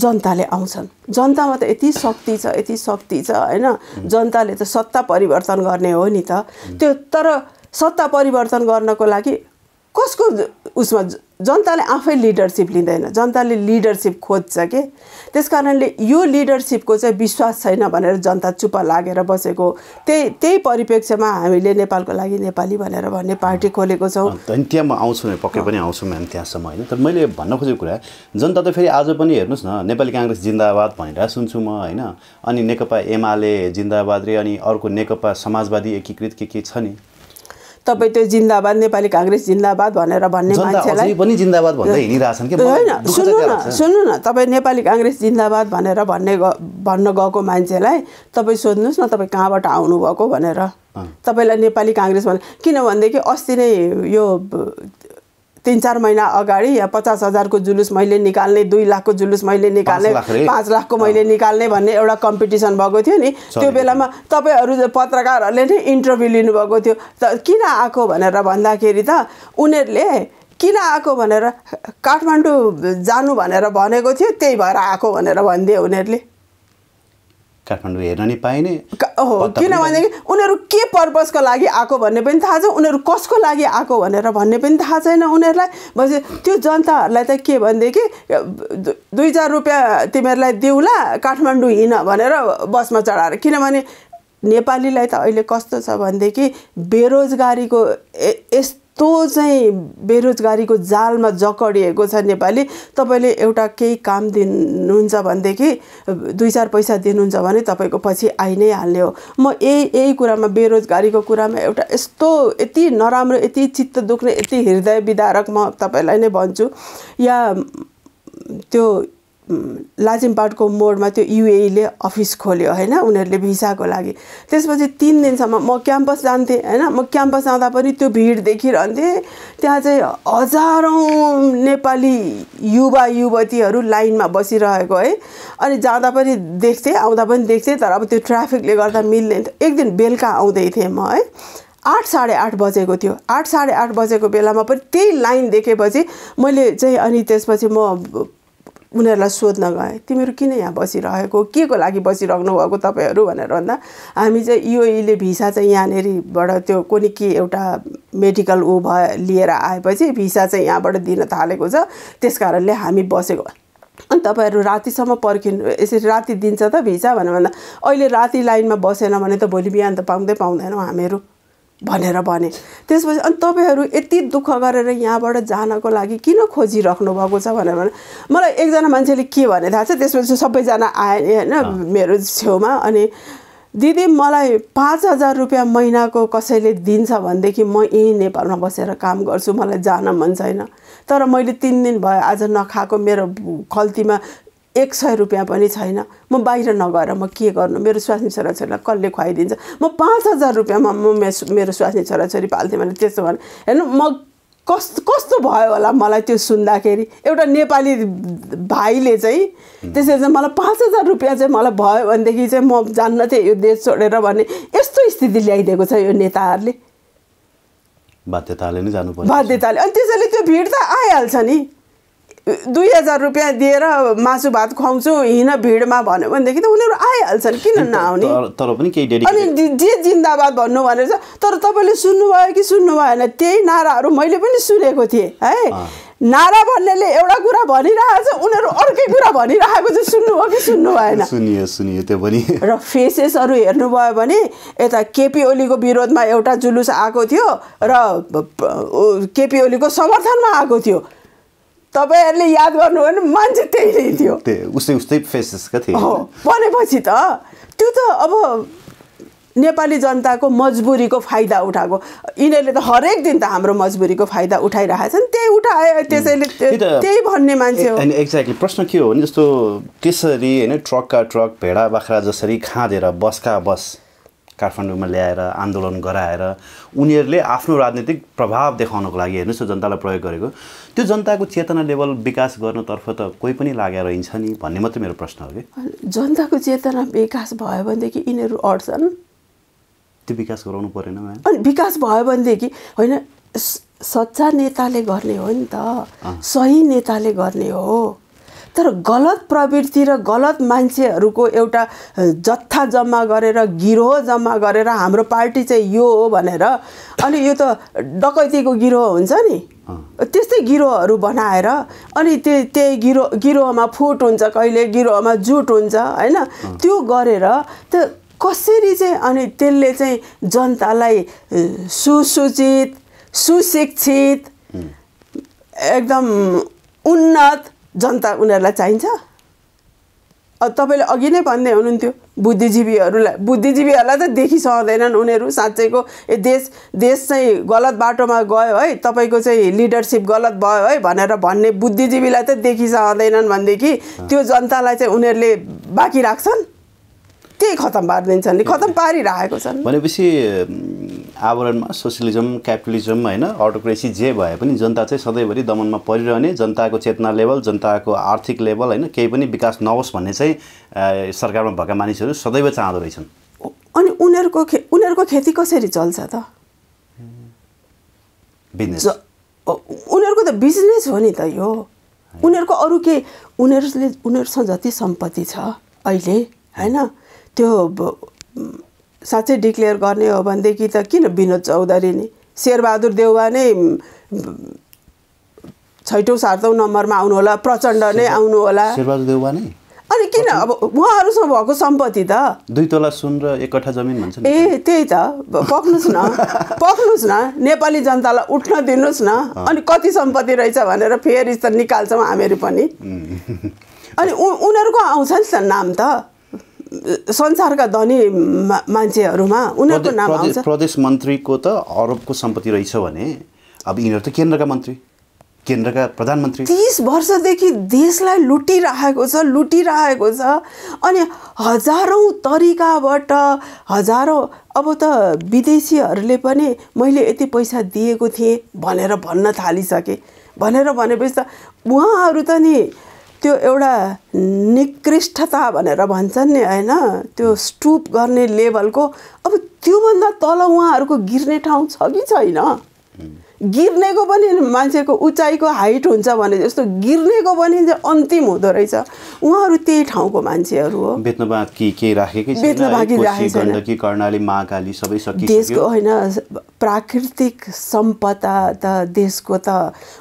जनताले आउँछन् जनतामा त यति शक्ति छ यति शक्ति छ होइन जनताले त सत्ता परिवर्तन गर्ने हो नि त त्यो तर सत्ता परिवर्तन गर्नको लागि कसको उसमा जनताले आफै लिडरसिप लिँदैन जनताले लिडरसिप खोज्छ कि त्यस कारणले यो लिडरसिपको चाहिँ विश्वास छैन भनेर जनता चुप लागेर बसेको त्यही त्यही परिप्रेक्ष्यमा हामीले नेपालको लागि नेपाली भनेर भन्ने पार्टी खोलेको छौँ त्यहाँ म आउँछु पक्कै पनि आउँछु म्याम त्यहाँसम्म होइन तर मैले भन्न खोजेको कुरा जनता त फेरि आज पनि हेर्नुहोस् न नेपाली काङ्ग्रेस जिन्दाबाद भनेर सुन्छु म होइन अनि नेकपा एमाले जिन्दाबाद रे अनि अर्को नेकपा समाजवादी एकीकृत के के छ नि तपाईँ त्यो जिन्दाबाद नेपाली काङ्ग्रेस जिन्दाबाद भनेर भन्ने मान्छेलाई पनि जिन्दाबाद होइन सुन्नु न सुन्नु न तपाईँ नेपाली काङ्ग्रेस जिन्दाबाद भनेर भन्ने भन्न गएको मान्छेलाई तपाईँ सोध्नुहोस् न तपाईँ कहाँबाट आउनुभएको भनेर तपाईँलाई नेपाली काङ्ग्रेस भने किनभनेदेखि अस्ति नै यो तिन चार महिना अगाडि यहाँ पचास हजारको जुलुस मैले निकाल्ने दुई लाखको जुलुस मैले निकाल्ने पाँच लाखको मैले निकाल्ने भन्ने एउटा कम्पिटिसन भएको थियो नि त्यो बेलामा तपाईँहरू पत्रकारहरूले नै इन्टरभ्यू लिनुभएको थियो त किन आएको भनेर भन्दाखेरि त उनीहरूले किन आएको भनेर काठमाडौँ जानु भनेर भनेको थियो त्यही भएर आएको भनेर भनिदियो उनीहरूले काठमाडौँ हेर्न नै पाइने हो किनभनेदेखि उनीहरू के पर्पजको लागि आएको भन्ने पनि थाहा छ उनीहरू कसको लागि आएको भनेर भन्ने पनि थाहा छैन उनीहरूलाई भनेपछि त्यो जनताहरूलाई त के भनेदेखि दुई हजार रुपियाँ तिमीहरूलाई दिउला काठमाडौँ हिँड भनेर बसमा चढाएर किनभने नेपालीलाई त अहिले कस्तो छ भनेदेखि बेरोजगारीको यस यस्तो चाहिँ बेरोजगारीको जालमा जकडिएको छ नेपाली तपाईँले एउटा केही काम दिनुहुन्छ भनेदेखि दुई चार पैसा दिनुहुन्छ भने तपाईँको पछि आइ नै हाल्ने हो म यही यही कुरामा बेरोजगारीको कुरामा एउटा यस्तो यति नराम्रो यति चित्त दुख्ने यति हृदय विदारक म तपाईँलाई नै भन्छु या त्यो लाजिमपाटको मोडमा त्यो युएले अफिस खोल्यो होइन उनीहरूले भिसाको लागि त्यसपछि तिन दिनसम्म म क्याम्पस जान्थेँ होइन म क्याम्पस जाँदा पनि त्यो भिड देखिरहन्थेँ त्यहाँ चाहिँ हजारौँ नेपाली युवा युवतीहरू लाइनमा बसिरहेको है अनि जाँदा पनि देख्थेँ आउँदा पनि देख्थेँ तर अब त्यो ट्राफिकले गर्दा मिल्दैन एक दिन बेलुका आउँदै थिएँ म है आठ साढे आठ बजेको थियो आठ साढे आठ बजेको बेलामा पनि त्यही लाइन देखेपछि मैले चाहिँ अनि त्यसपछि म उनीहरूलाई सोध्न गएँ तिमीहरू किन यहाँ बसिरहेको के को लागि बसिरहनु भएको तपाईँहरू भनेर भन्दा हामी चाहिँ युएले भिसा चाहिँ यहाँनिरबाट त्यो कुनै के एउटा मेडिकल ऊ भए लिएर आएपछि भिसा चाहिँ यहाँबाट दिन थालेको छ त्यस कारणले हामी बसेको अनि तपाईँहरू रातिसम्म पर्खिनु यसरी राति दिन्छ त भिसा भनेर भन्दा अहिले राति लाइनमा बसेन भने त भोलि बिहान त पाउँदै पाउँदैनौँ हामीहरू भनेर भने त्यसपछि अनि तपाईँहरू यति दुःख गरेर यहाँबाट जानको लागि किन खोजिराख्नु भएको छ भनेर भने मलाई एकजना मान्छेले के भने थाहा छ त्यसपछि सबैजना आए होइन मेरो छेउमा अनि दिदी मलाई पाँच हजार रुपियाँ महिनाको कसैले दिन्छ भनेदेखि म यहीँ नेपालमा बसेर काम गर्छु मलाई जान मन छैन तर मैले तिन दिन भयो आज नखाएको मेरो खल्तीमा एक सय रुपियाँ पनि छैन म बाहिर नगएर म के गर्नु मेरो स्वास्नी छोराछोरीलाई कसले खुवाइदिन्छ म पाँच हजार रुपियाँमा म मेरो स्वास्नी छोराछोरी पाल्थेँ भने त्यस्तो भने हेर्नु म कस्तो कस्तो भयो होला मलाई त्यो सुन्दाखेरि एउटा नेपाली भाइले चाहिँ त्यसरी चाहिँ मलाई पाँच हजार रुपियाँ चाहिँ मलाई भयो भनेदेखि चाहिँ म जान्न थिएँ यो देश छोडेर भने यस्तो स्थिति ल्याइदिएको छ यो नेताहरूले बाध्यताले नै जानु बाध्यताले अनि त्यसैले त्यो भिड त आइहाल्छ नि दुई हजार रुपियाँ दिएर मासु भात खुवाउँछु हिँड भिडमा भन्यो भनेदेखि त उनीहरू आइहाल्छन् किन नआउने तर पनि केही अनि जे जिन्दाबाद भन्नु भनेर तर तपाईँले सुन्नुभयो कि सुन्नु भएन त्यही नाराहरू मैले पनि सुनेको थिएँ है नारा भन्नेले एउटा कुरा भनिरहेछ उनीहरू अर्कै कुरा भनिरहेको चाहिँ सुन्नुभयो कि सुन्नु भएन सुनियो सुनियो त्यो पनि र फेसेसहरू हेर्नुभयो भने यता केपी ओलीको विरोधमा एउटा जुलुस आएको थियो र केपी ओलीको समर्थनमा आएको थियो तपाईँहरूले याद गर्नु भने मान्छे त्यही नै थियो उस्तै उस्तै फेसेसका थिए भनेपछि त त्यो त अब नेपाली जनताको मजबुरीको फाइदा उठाएको यिनीहरूले त हरेक दिन त हाम्रो मजबुरीको फाइदा उठाइरहेको छ नि त्यही उठाए त्यसैले त्यही भन्ने मान्छे हो एक्ज्याक्टली प्रश्न के हो भने जस्तो त्यसरी होइन ट्रकका ट्रक भेडा बाख्रा जसरी खाँदेर बसका बस काठमाडौँमा ल्याएर आन्दोलन गराएर उनीहरूले आफ्नो राजनीतिक प्रभाव देखाउनको लागि हेर्नुहोस् त जनतालाई प्रयोग गरेको त्यो जनताको चेतना लेभल विकास गर्नतर्फ त कोही पनि लागेर रहन्छ नि भन्ने मात्रै मेरो प्रश्न हो कि जनताको चेतना विकास भयो भनेदेखि यिनीहरू अड्छन् त्यो विकास गराउनु परेन अनि विकास भयो भनेदेखि होइन सच्चा नेताले गर्ने हो नि त सही नेताले गर्ने हो तर गलत प्रवृत्ति र गलत मान्छेहरूको एउटा जत्था जम्मा गरेर गिरोह जम्मा गरेर हाम्रो पार्टी चाहिँ यो हो भनेर अनि यो त डकैतीको गिरोह हुन्छ नि त्यस्तै गिरोहहरू बनाएर अनि त्यो त्यही गिरो गिरोहमा फुट हुन्छ कहिले गिरोहमा जुट हुन्छ होइन त्यो गरेर त्यो कसरी चाहिँ अनि त्यसले चाहिँ जनतालाई सुसूचित सुशिक्षित एकदम उन्नत जनता उनीहरूलाई चाहिन्छ तपाईँले अघि नै भन्दै हुनुहुन्थ्यो बुद्धिजीवीहरूलाई बुद्धिजीवीहरूलाई त देखिसक्दैनन् उनीहरू साँच्चैको ए देश देश चाहिँ गलत बाटोमा गयो है तपाईँको चाहिँ लिडरसिप गलत भयो है भनेर भन्ने बुद्धिजीवीलाई त देखिसक्दैनन् भनेदेखि त्यो जनतालाई चाहिँ उनीहरूले बाँकी राख्छन् त्यही खतम पारिदिन्छन् नि खतम पारिरहेको छन् भनेपछि आवरणमा सोसियलिजम क्यापिटलिजम होइन अटोक्रेसी जे भए पनि जनता चाहिँ सधैँभरि दमनमा परिरहने जनताको चेतना लेभल जनताको आर्थिक लेभल होइन केही पनि विकास नहोस् भन्ने चाहिँ सरकारमा भएका मानिसहरू सदैव चाहँदो रहेछन् अनि उनीहरूको खे उनीहरूको खेती कसरी चल्छ त बिजनेस उनीहरूको त बिजनेस हो नि त यो उनीहरूको अरू के उनीहरूले उनीहरूसँग जति सम्पत्ति छ अहिले होइन त्यो साँच्चै डिक्लेयर गर्ने हो भनेदेखि त किन विनोद चौधरी नि शेरबहादुर देउवा नै छैटौँ सातौँ नम्बरमा आउनु होला प्रचण्ड नै आउनु होला शेरबहादुर देउवा नै अनि किन अब उहाँहरूसँग भएको सम्पत्ति त दुई तोला सुन र एक कठा जमिन भन्छ ए त्यही त पक्नुहोस् न पक्नुहोस् न नेपाली जनतालाई उठ्न दिनुहोस् न अनि कति सम्पत्ति रहेछ भनेर फेरि त निकाल्छौँ हामीहरू पनि अनि उनीहरूको आउँछ नि त नाम त संसारका धनी मान्छेहरूमा उनीहरूको नाम आउँछ प्रदेश मन्त्रीको त अरबको सम्पत्ति रहेछ भने अब यिनीहरू त केन्द्रका मन्त्री केन्द्रका प्रधानमन्त्री तिस वर्षदेखि देशलाई लुटिरहेको छ लुटिरहेको छ अनि हजारौँ तरिकाबाट हजारौँ अब त विदेशीहरूले पनि मैले यति पैसा दिएको थिएँ भनेर भन्न थालिसकेँ भनेर भनेपछि त उहाँहरू त नि त्यो एउटा निकृष्टता भनेर भन्छन् नि होइन त्यो स्टुप गर्ने लेभलको अब त्योभन्दा तल उहाँहरूको गिर्ने ठाउँ छ कि छैन गिर्नेको पनि मान्छेको उचाइको हाइट हुन्छ भने जस्तो गिर्नेको पनि अन्तिम हुँदो रहेछ उहाँहरू त्यही ठाउँको मान्छेहरू हो देशको होइन प्राकृतिक सम्पदा त देशको त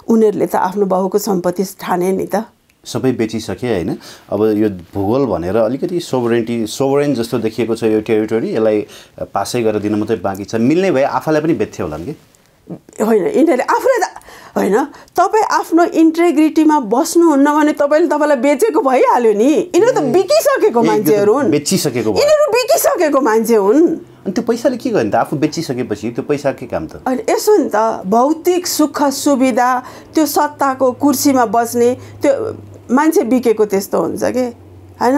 उनीहरूले त आफ्नो बाउको सम्पत्ति ठाने नि त सबै बेचिसके होइन अब यो भूगोल भनेर अलिकति सोभरेन्टी सोभरेन जस्तो देखिएको छ यो टेरिटोरी यसलाई पासै गरेर दिन मात्रै बाँकी छ मिल्ने भए आफैलाई पनि बेच्थ्यो होला नि कि होइन यिनीहरूले आफूलाई त होइन तपाईँ आफ्नो इन्टेग्रिटीमा बस्नुहुन्न भने तपाईँले तपाईँलाई बेचेको भइहाल्यो नि यिनीहरू त बिकिसकेको मान्छेहरू हुन् बेचिसकेको यिनीहरू बिकिसकेको मान्छे हुन् अनि त्यो पैसाले के गर्ने त आफू बेचिसकेपछि त्यो पैसा के काम त अनि यसो नि त भौतिक सुख सुविधा त्यो सत्ताको कुर्सीमा बस्ने त्यो मान्छे बिकेको त्यस्तो हुन्छ कि होइन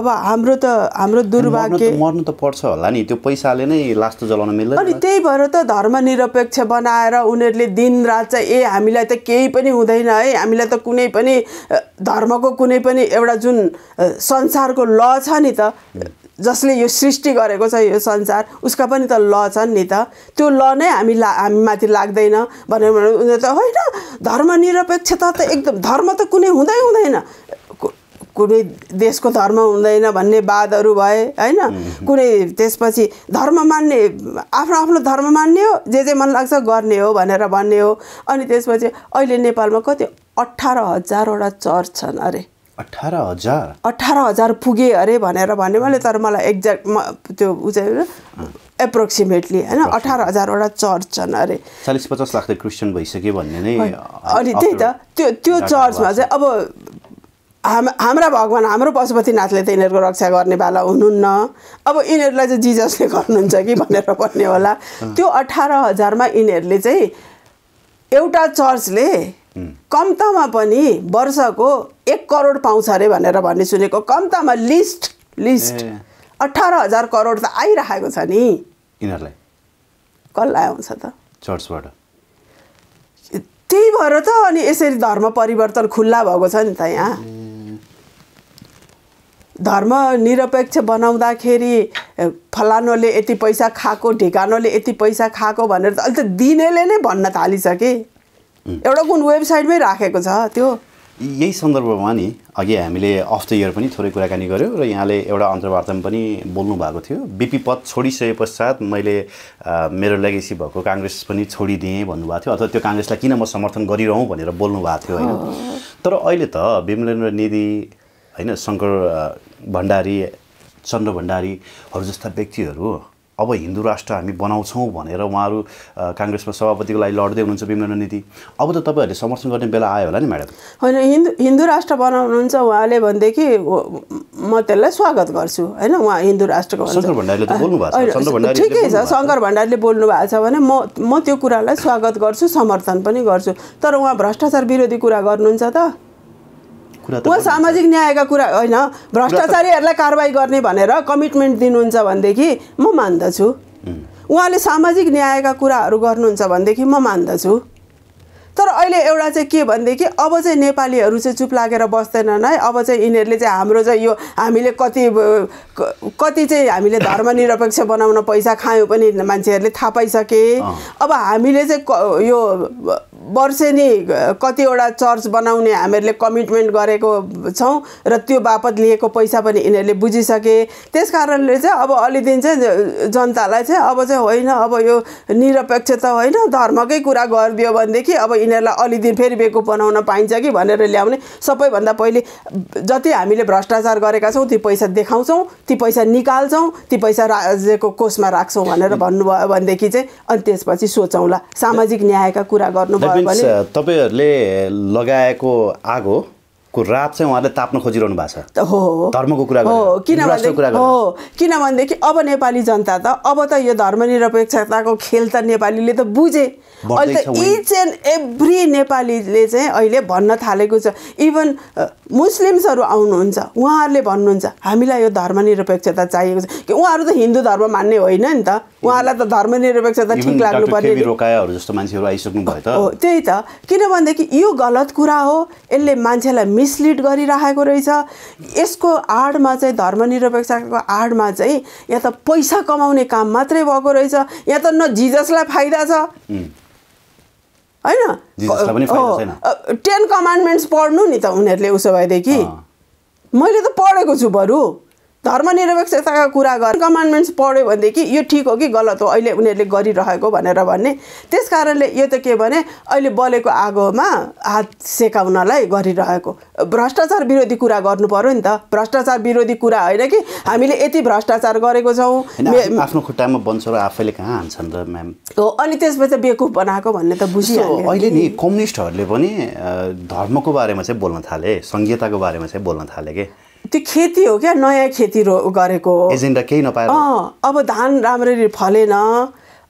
अब हाम्रो त हाम्रो दुर्भाग्य मर्नु त पर्छ होला नि त्यो पैसाले नै लास्ट जलाउन मिल्दैन अनि त्यही भएर त धर्मनिरपेक्ष बनाएर उनीहरूले दिनरात चाहिँ ए हामीलाई त केही पनि हुँदैन है हामीलाई त कुनै पनि धर्मको कुनै पनि एउटा जुन संसारको ल छ नि त जसले यो सृष्टि गरेको छ यो संसार उसका पनि त ल छन् नि त त्यो ल नै हामी ला माथि लाग्दैन भनेर उनीहरू त होइन धर्मनिरपेक्षता त एकदम धर्म त कुनै हुँदै हुँदैन कुनै देशको धर्म हुँदैन भन्ने वादहरू भए होइन कुनै त्यसपछि धर्म मान्ने आफ्नो आफ्नो धर्म मान्ने हो जे जे मन लाग्छ गर्ने हो भनेर भन्ने हो अनि त्यसपछि अहिले नेपालमा कति अठार हजारवटा चर्च छन् अरे अठार हजार अठार हजार पुगेँ अरे भनेर भन्यो मैले तर मलाई एक्ज्याक्ट म त्यो उ चाहिँ एप्रोक्सिमेटली होइन अठार हजारवटा चर्च छन् अरे चालिस पचास लाख क्रिस्चियन भइसक्यो भन्ने नै अनि त्यही त त्यो त्यो चर्चमा चाहिँ अब हाम हाम्रा भगवान् हाम्रो पशुपतिनाथले त यिनीहरूको रक्षा गर्नेवाला हुनुहुन्न अब यिनीहरूलाई चाहिँ जिजसले गर्नुहुन्छ कि भनेर भन्ने होला त्यो अठार हजारमा यिनीहरूले चाहिँ एउटा चर्चले कम्तामा पनि वर्षको एक करोड पाउँछ अरे भनेर भन्ने सुनेको कम्तामा लिस्ट लिस्ट अठार हजार करोड त आइरहेको छ नि यिनीहरूलाई कसलाई आउँछ त चर्चबाट त्यही भएर त अनि यसरी धर्म परिवर्तन खुल्ला भएको छ नि त यहाँ धर्म निरपेक्ष बनाउँदाखेरि फलानोले यति पैसा खाएको ढिकानोले यति पैसा खाएको भनेर त अहिले त दिनेले नै भन्न थालिसके एउटा कुन वेबसाइटमै राखेको छ त्यो यही सन्दर्भमा नि अघि हामीले अफ द इयर पनि थोरै कुराकानी गऱ्यौँ र यहाँले एउटा अन्तर्वार्तामा पनि बोल्नु भएको थियो बिपी पद छोडिसके पश्चात मैले मेरो लेगेसी भएको काङ्ग्रेस पनि छोडिदिएँ भन्नुभएको थियो अथवा त्यो काङ्ग्रेसलाई किन म समर्थन गरिरहँ भनेर बोल्नु भएको थियो होइन तर अहिले त विमलेन्द्र निधि होइन शङ्कर भण्डारी चन्द्र भण्डारीहरू जस्ता व्यक्तिहरू अब हिन्दू राष्ट्र हामी बनाउँछौँ भनेर उहाँहरू काङ्ग्रेसमा सभापतिको लागि लड्दै हुनुहुन्छ विभिन्न नीति अब त तपाईँहरूले समर्थन गर्ने बेला आयो होला नि म्याडम होइन हिन्दू हिन्दू राष्ट्र बनाउनुहुन्छ उहाँले भनेदेखि म त्यसलाई स्वागत गर्छु होइन उहाँ हिन्दू राष्ट्रको शङ्कर भण्डारीले त बोल्नु भएको छ ठिकै छ शङ्कर भण्डारीले बोल्नु भएको छ भने म म त्यो कुरालाई स्वागत गर्छु समर्थन पनि गर्छु तर उहाँ भ्रष्टाचार विरोधी कुरा गर्नुहुन्छ त कुरा वा सामाजिक न्यायका कुरा होइन भ्रष्टाचारीहरूलाई कारवाही गर्ने भनेर कमिटमेन्ट दिनुहुन्छ भनेदेखि म मान्दछु उहाँले सामाजिक न्यायका कुराहरू गर्नुहुन्छ भनेदेखि म मान्दछु तर अहिले एउटा चाहिँ के भनेदेखि अब चाहिँ नेपालीहरू चाहिँ चुप लागेर बस्दैनन् है अब चाहिँ यिनीहरूले चाहिँ हाम्रो चाहिँ यो हामीले कति कति चाहिँ हामीले धर्मनिरपेक्ष बनाउन पैसा खायौँ पनि मान्छेहरूले थाहा पाइसके अब हामीले चाहिँ यो वर्षेनी कतिवटा चर्च बनाउने हामीहरूले कमिटमेन्ट गरेको छौँ र त्यो बापत लिएको पैसा पनि यिनीहरूले बुझिसके त्यस कारणले चाहिँ अब अलिदिन चाहिँ जनतालाई चाहिँ अब चाहिँ होइन अब यो निरपेक्ष त होइन धर्मकै कुरा गरिदियो भनेदेखि अब यिनीहरूलाई अलि दिन फेरि बेकु बनाउन पाइन्छ कि भनेर ल्याउने सबैभन्दा पहिले जति हामीले भ्रष्टाचार गरेका छौँ ती पैसा देखाउँछौँ ती पैसा निकाल्छौँ ती पैसा राज्यको कोषमा राख्छौँ भनेर भन्नुभयो भनेदेखि चाहिँ अनि त्यसपछि सोचौँला सामाजिक न्यायका कुरा गर्नुभयो भने तपाईँहरूले लगाएको आगो को रात चाहिँ उहाँले ताप्न खोजिरहनु भएको छ धर्मको कुरा हो किनभने हो किनभनेदेखि अब नेपाली जनता त अब त यो धर्मनिरपेक्षताको खेल त नेपालीले त बुझे अहिले त इच एन्ड एभ्री नेपालीले चाहिँ अहिले भन्न थालेको छ इभन मुस्लिम्सहरू आउनुहुन्छ उहाँहरूले भन्नुहुन्छ हामीलाई यो धर्मनिरपेक्षता चाहिएको छ कि उहाँहरू त हिन्दू धर्म मान्ने होइन नि त उहाँलाई त धर्मनिरपेक्षता ठिक लाग्नु पर्ने रोकायाहरू जस्तो मान्छेहरू आइसक्नु भयो त त्यही त किनभनेदेखि यो गलत कुरा हो यसले मान्छेलाई मिसलिड गरिराखेको रहेछ यसको आडमा चाहिँ धर्मनिरपेक्षताको आडमा चाहिँ यहाँ त पैसा कमाउने काम मात्रै भएको रहेछ यहाँ त न जिजसलाई फाइदा छ होइन टेन कमान्डमेन्ट्स पढ्नु नि त उनीहरूले उसो भएदेखि मैले त पढेको छु बरु धर्मनिरपेक्षताको कुरा गर् कमान्डमेन्ट्स पढ्यो भनेदेखि यो ठिक हो कि गलत हो अहिले उनीहरूले गरिरहेको भनेर भन्ने त्यस कारणले यो त के भने अहिले बलेको आगोमा हात सेकाउनलाई गरिरहेको भ्रष्टाचार विरोधी कुरा गर्नु पऱ्यो नि त भ्रष्टाचार विरोधी कुरा होइन कि हामीले यति भ्रष्टाचार गरेको छौँ आफ्नो खुट्टामा बन्छ र आफैले कहाँ हान्छन् र म्याम हो अनि त्यसपछि बेकुफ बनाएको भन्ने त बुझियो अहिले नि कम्युनिस्टहरूले पनि धर्मको बारेमा चाहिँ बोल्न थाले संहिताको बारेमा चाहिँ बोल्न थाले कि त्यो खेती हो क्या नयाँ खेती रो गरेको केही अँ अब धान राम्ररी फलेन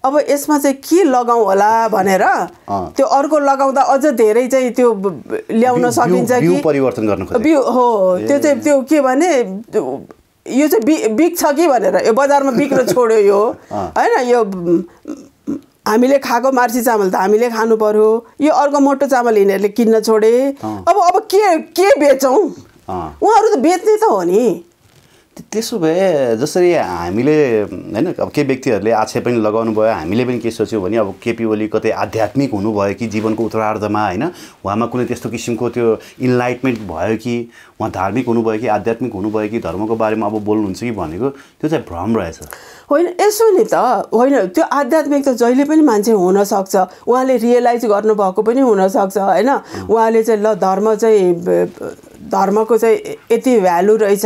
अब यसमा चाहिँ के लगाउँ होला भनेर त्यो अर्को लगाउँदा अझ धेरै चाहिँ त्यो ल्याउन सकिन्छ कि परिवर्तन गर्नु बिउ हो त्यो चाहिँ त्यो के भने यो चाहिँ बि बिक्छ कि भनेर यो बजारमा बिक्न छोड्यो यो होइन यो हामीले खाएको मार्सी चामल त हामीले खानु पर्यो यो अर्को मोटो चामल यिनीहरूले किन्न छोडे अब अब के के बेचौँ उहाँहरू त बेच्ने त हो नि त्यसो भए जसरी हामीले होइन अब केही व्यक्तिहरूले आक्षेप पनि लगाउनु भयो हामीले पनि के सोच्यौँ भने अब केपी ओली कतै आध्यात्मिक हुनुभयो कि जीवनको उत्तरार्धमा होइन उहाँमा कुनै त्यस्तो किसिमको त्यो इन्लाइटमेन्ट भयो कि उहाँ धार्मिक हुनुभयो कि आध्यात्मिक हुनुभयो कि धर्मको बारेमा अब बोल्नुहुन्छ कि भनेको त्यो चाहिँ भ्रम रहेछ होइन यसो नि त होइन त्यो आध्यात्मिक त जहिले पनि मान्छे हुनसक्छ उहाँले रियलाइज गर्नुभएको पनि हुनसक्छ होइन उहाँले चाहिँ ल धर्म चाहिँ धर्मको चाहिँ यति भ्यालु रहेछ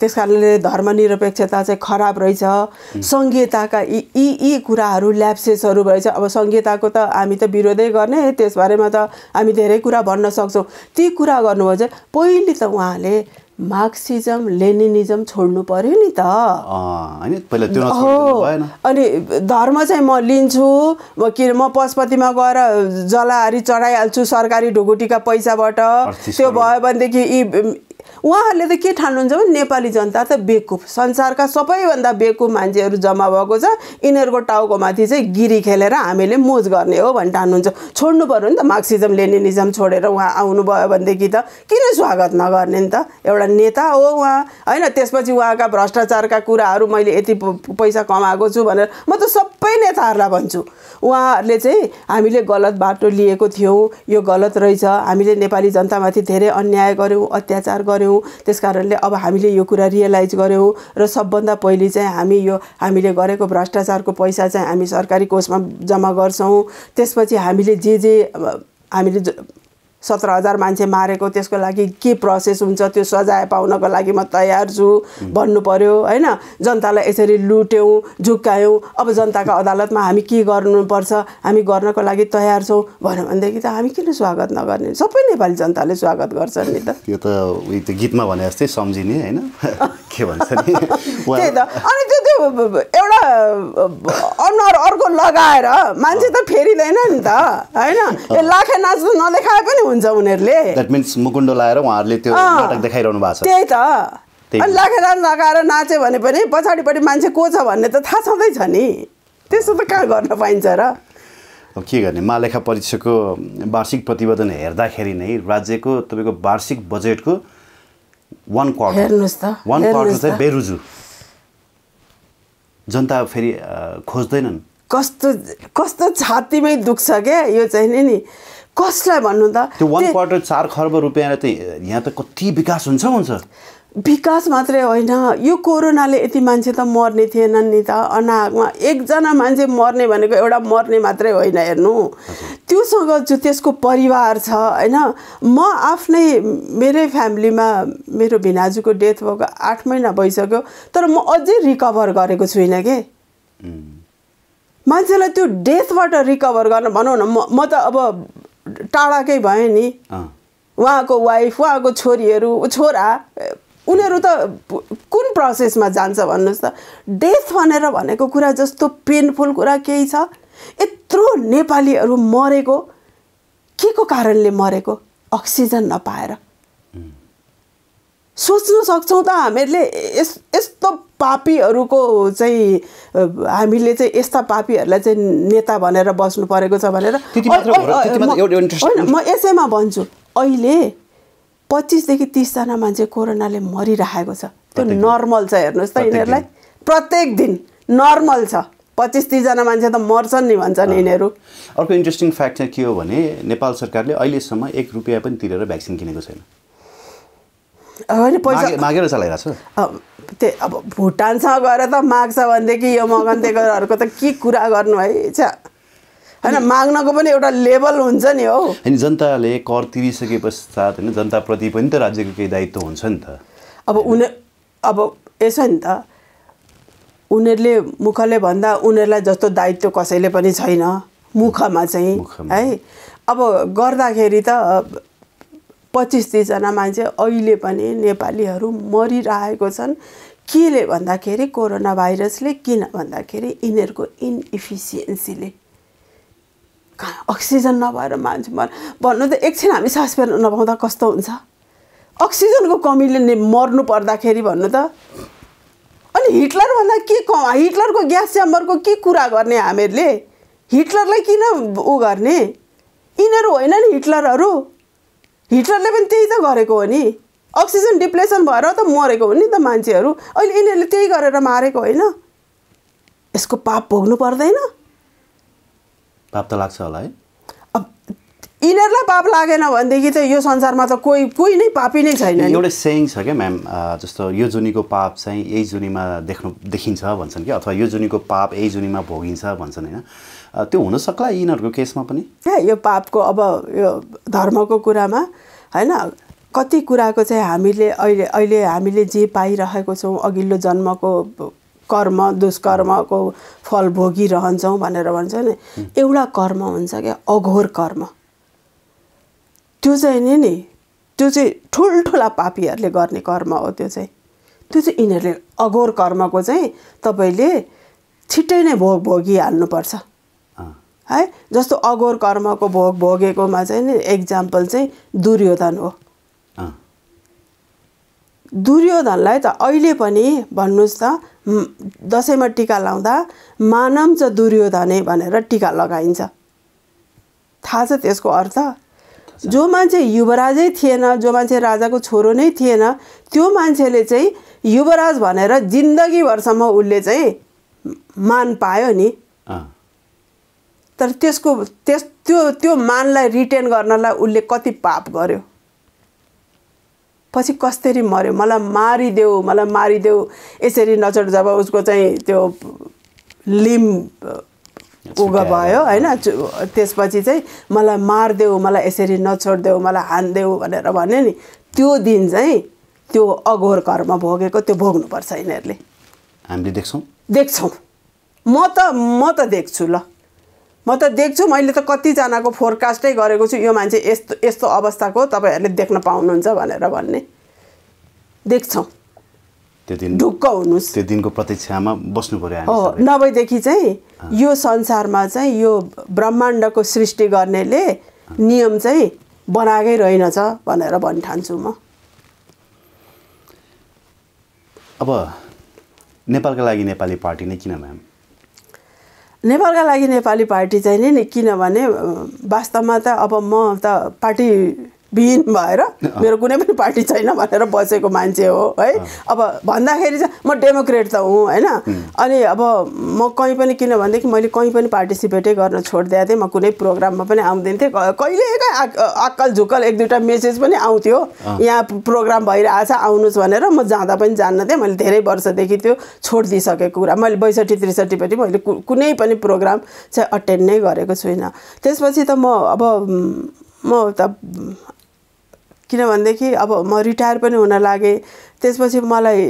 त्यस कारणले धर्मनिरपेक्षता चाहिँ खराब रहेछ सङ्घीयताका यी यी यी कुराहरू ल्याप्सेसहरू भएछ अब सङ्घीयताको त हामी त विरोधै गर्ने त्यसबारेमा त हामी धेरै कुरा भन्न सक्छौँ ती कुरा गर्नुभयो चाहिँ पहिले त उहाँले मार्क्सिजम लेनिनिजम छोड्नु पर्यो नि त अनि धर्म चाहिँ म लिन्छु म के म पशुपतिमा गएर जलाहारी चढाइहाल्छु सरकारी ढुकुटीका पैसाबाट त्यो भयो भनेदेखि यी उहाँहरूले त के ठान्नुहुन्छ भने नेपाली जनता त बेकुफ संसारका सबैभन्दा बेकुफ मान्छेहरू जम्मा भएको छ यिनीहरूको टाउकोमाथि चाहिँ गिरी खेलेर हामीले मोज गर्ने हो भन्ने ठान्नुहुन्छ छोड्नु पऱ्यो नि त मार्क्सिजम लेनिनिजम छोडेर उहाँ आउनुभयो भनेदेखि त किन स्वागत नगर्ने नि त एउटा नेता हो उहाँ होइन त्यसपछि उहाँका भ्रष्टाचारका कुराहरू मैले यति पैसा कमाएको छु भनेर म त सबै नेताहरूलाई भन्छु उहाँहरूले चाहिँ हामीले गलत बाटो लिएको थियौँ यो गलत रहेछ हामीले नेपाली जनतामाथि धेरै अन्याय गऱ्यौँ अत्याचार गऱ्यौँ थियौँ त्यस कारणले अब हामीले यो कुरा रियलाइज गऱ्यौँ र सबभन्दा पहिले चाहिँ हामी यो हामीले गरेको भ्रष्टाचारको पैसा चाहिँ हामी सरकारी कोषमा जम्मा गर्छौँ त्यसपछि हामीले जे जे हामीले सत्र हजार मान्छे मारेको त्यसको लागि के प्रोसेस हुन्छ त्यो सजाय पाउनको लागि म तयार छु भन्नु पऱ्यो होइन जनतालाई यसरी लुट्यौँ झुक्कायौँ अब जनताको अदालतमा हामी के गर्नुपर्छ हामी गर्नको लागि तयार छौँ भन्यो भनेदेखि त हामी किन स्वागत नगर्ने सबै नेपाली जनताले स्वागत गर्छन् नि त त्यो त गीतमा भने जस्तै सम्झिने होइन के भन्छ त्यही त अनि त्यो त्यो एउटा अनुहार अर्को लगाएर मान्छे त फेरिँदैन नि त होइन लाखे नाच्नु नदेखाए पनि हुन्छ उनीहरूले मुकुन्डो लाएर उहाँहरूले त्यो नाटक देखाइरहनु भएको छ त्यही त अनि लाखेर लगाएर नाच्यो भने पनि पछाडिपट्टि मान्छे को छ भन्ने त थाहा छँदैछ नि त्यस्तो त कहाँ गर्न पाइन्छ र के गर्ने महालेखा परीक्षाको वार्षिक प्रतिवेदन हेर्दाखेरि नै राज्यको तपाईँको वार्षिक बजेटको वान क्वार्टर हेर्नुहोस् त वान क्वार्टर चाहिँ बेरुजु जनता फेरि खोज्दैनन् कस्तो कस्तो छातीमै दुख्छ क्या यो चाहिँ नि कसलाई भन्नु त त्यो वान क्वार्टर चार खर्ब रुपियाँ त यहाँ त कति विकास हुन्छ हुन्छ विकास मात्रै होइन यो कोरोनाले यति मान्छे त मर्ने थिएनन् नि त अनागमा एकजना मान्छे मर्ने भनेको एउटा मर्ने मात्रै होइन हेर्नु त्योसँग जो त्यसको परिवार छ होइन म आफ्नै मेरै फ्यामिलीमा मेरो भिनाजुको डेथ भएको आठ महिना भइसक्यो तर म अझै रिकभर गरेको छुइनँ कि मान्छेलाई त्यो डेथबाट रिकभर गर्न भनौँ न म म त अब टाढाकै भए नि उहाँको वाइफ उहाँको छोरीहरू छोरा उनीहरू त कुन प्रोसेसमा जान्छ भन्नुहोस् त डेथ भनेर भनेको कुरा जस्तो पेनफुल कुरा केही छ यत्रो नेपालीहरू मरेको के को कारणले मरेको अक्सिजन नपाएर सोच्न सक्छौँ त हामीहरूले यस यस्तो पापीहरूको चाहिँ हामीले चाहिँ यस्ता पापीहरूलाई चाहिँ नेता भनेर बस्नु परेको छ भनेर म यसैमा भन्छु अहिले पच्चिसदेखि तिसजना मान्छे कोरोनाले मरिरहेको छ त्यो नर्मल छ हेर्नुहोस् त यिनीहरूलाई प्रत्येक दिन नर्मल छ पच्चिस तिसजना मान्छे त मर्छन् नि भन्छन् यिनीहरू अर्को इन्ट्रेस्टिङ फ्याक्ट चाहिँ के हो भने नेपाल सरकारले अहिलेसम्म एक रुपियाँ पनि तिरेर भ्याक्सिन किनेको छैन होइन पैसा मागेर चलाइरहेको छ त्यो अब भुटानसँग गएर त माग्छ भनेदेखि यो मगन्तेहरूको त के कुरा गर्नु है छ्या होइन माग्नको पनि एउटा लेभल हुन्छ नि हो अनि जनताले कर तिरिसके पश्चात होइन जनताप्रति पनि त राज्यको केही दायित्व हुन्छ नि त अब उनी अब यसो नि त उनीहरूले मुखले भन्दा उनीहरूलाई जस्तो दायित्व कसैले पनि छैन मुखमा चाहिँ है अब गर्दाखेरि त पच्चिस तिसजना मान्छे अहिले पनि नेपालीहरू मरिरहेको छन् केले भन्दाखेरि कोरोना भाइरसले किन भन्दाखेरि यिनीहरूको इनइफिसियन्सीले अक्सिजन नभएर मान्छे मर भन्नु त एकछिन हामी सास फेर्न नपाउँदा कस्तो हुन्छ अक्सिजनको कमीले मर्नु पर्दाखेरि भन्नु त अनि हिटलरभन्दा के क हिटलरको ग्यास च्याम्बरको के कुरा गर्ने हामीहरूले हिटलरलाई किन ऊ गर्ने यिनीहरू होइन नि हिटलरहरू हिटलरले पनि त्यही त गरेको हो नि अक्सिजन डिप्लेसन भएर त मरेको हो नि त मान्छेहरू अहिले यिनीहरूले त्यही गरेर मारेको होइन यसको पाप भोग्नु पर्दैन पाप त लाग्छ होला है अब यिनीहरूलाई पाप लागेन भनेदेखि त यो संसारमा त कोही कोही नै पापी नै छैन एउटा सेयिङ छ क्या म्याम जस्तो यो जुनीको पाप चाहिँ यही जुनीमा देख्नु देखिन्छ भन्छन् कि अथवा यो जुनीको पाप यही जुनीमा भोगिन्छ भन्छन् होइन त्यो हुन हुनसक्ला यिनीहरूको केसमा पनि ए यो पापको अब यो धर्मको कुरामा होइन कति कुराको चाहिँ हामीले अहिले अहिले हामीले जे पाइरहेको छौँ अघिल्लो जन्मको कर्म दुष्कर्मको फल भोगिरहन्छौँ भनेर भन्छ नि एउटा कर्म हुन्छ क्या अघोर कर्म त्यो चाहिँ नि त्यो चाहिँ ठुल्ठुला पापीहरूले गर्ने कर्म हो त्यो चाहिँ त्यो चाहिँ यिनीहरूले अघोर कर्मको चाहिँ तपाईँले छिट्टै नै भोग भोगिहाल्नुपर्छ है जस्तो अघोर कर्मको भोग भोगेकोमा चाहिँ नि एक्जाम्पल चाहिँ दुर्योधन हो दुर्योधनलाई त अहिले पनि भन्नुहोस् त दसैँमा टिका लाउँदा मानम च दुर्योधने भनेर टिका लगाइन्छ थाहा छ त्यसको अर्थ जो मान्छे युवराजै थिएन जो मान्छे राजाको छोरो नै थिएन त्यो मान्छेले चाहिँ युवराज भनेर जिन्दगीभरसम्म उसले चाहिँ मान पायो नि तर त्यसको त्यस त्यो त्यो मानलाई रिटेन गर्नलाई उसले कति पाप गर्यो पछि कसरी मऱ्यो मलाई मारिदेऊ मलाई मारिदेऊ यसरी नचढ जब उसको चाहिँ त्यो लिम उग भयो होइन त्यसपछि चाहिँ मलाई मारिदेऊ मलाई यसरी नछोडिदेऊ मलाई हानिदेऊ भनेर भन्यो नि त्यो दिन चाहिँ त्यो अघोर कर्म भोगेको त्यो भोग्नुपर्छ यिनीहरूले हामीले देख्छौँ देख्छौँ म त म त देख्छु ल म त देख्छु मैले त कतिजनाको फोरकास्टै गरेको छु यो मान्छे यस्तो यस्तो अवस्थाको तपाईँहरूले देख्न पाउनुहुन्छ भनेर भन्ने देख्छौँ त्यो दिन ढुक्क हुनुहोस् त्यो दिनको प्रतीक्षामा बस्नु पऱ्यो हो नभएदेखि चाहिँ यो संसारमा चाहिँ यो ब्रह्माण्डको सृष्टि गर्नेले नियम चाहिँ बनाएकै रहेनछ भनेर भनिठान्छु म अब नेपालका लागि नेपाली पार्टी नै किन म्याम नेपालका लागि नेपाली पार्टी चाहिँ नि किनभने वास्तवमा त अब म त पार्टी विहीन भएर मेरो कुनै पनि पार्टी छैन भनेर बसेको मान्छे हो है अब भन्दाखेरि चाहिँ म डेमोक्रेट त हुँ होइन अनि अब म कहीँ पनि किनभनेदेखि मैले कहीँ पनि पार्टिसिपेटै गर्न छोडिदिएको थिएँ म कुनै प्रोग्राममा पनि आउँदैन थिएँ कहीँ अक्कल झुक्कल एक दुईवटा मेसेज पनि आउँथ्यो यहाँ प्रोग्राम भइरहेछ आउनुहोस् भनेर म जाँदा पनि जान्न थिएँ मैले धेरै वर्षदेखि त्यो छोडिदिइसकेको कुरा मैले बैसठी त्रिसठीपट्टि मैले कुनै पनि प्रोग्राम चाहिँ अटेन्ड नै गरेको छुइनँ त्यसपछि त म अब म त किनभनेदेखि अब म रिटायर पनि हुन लागेँ त्यसपछि मलाई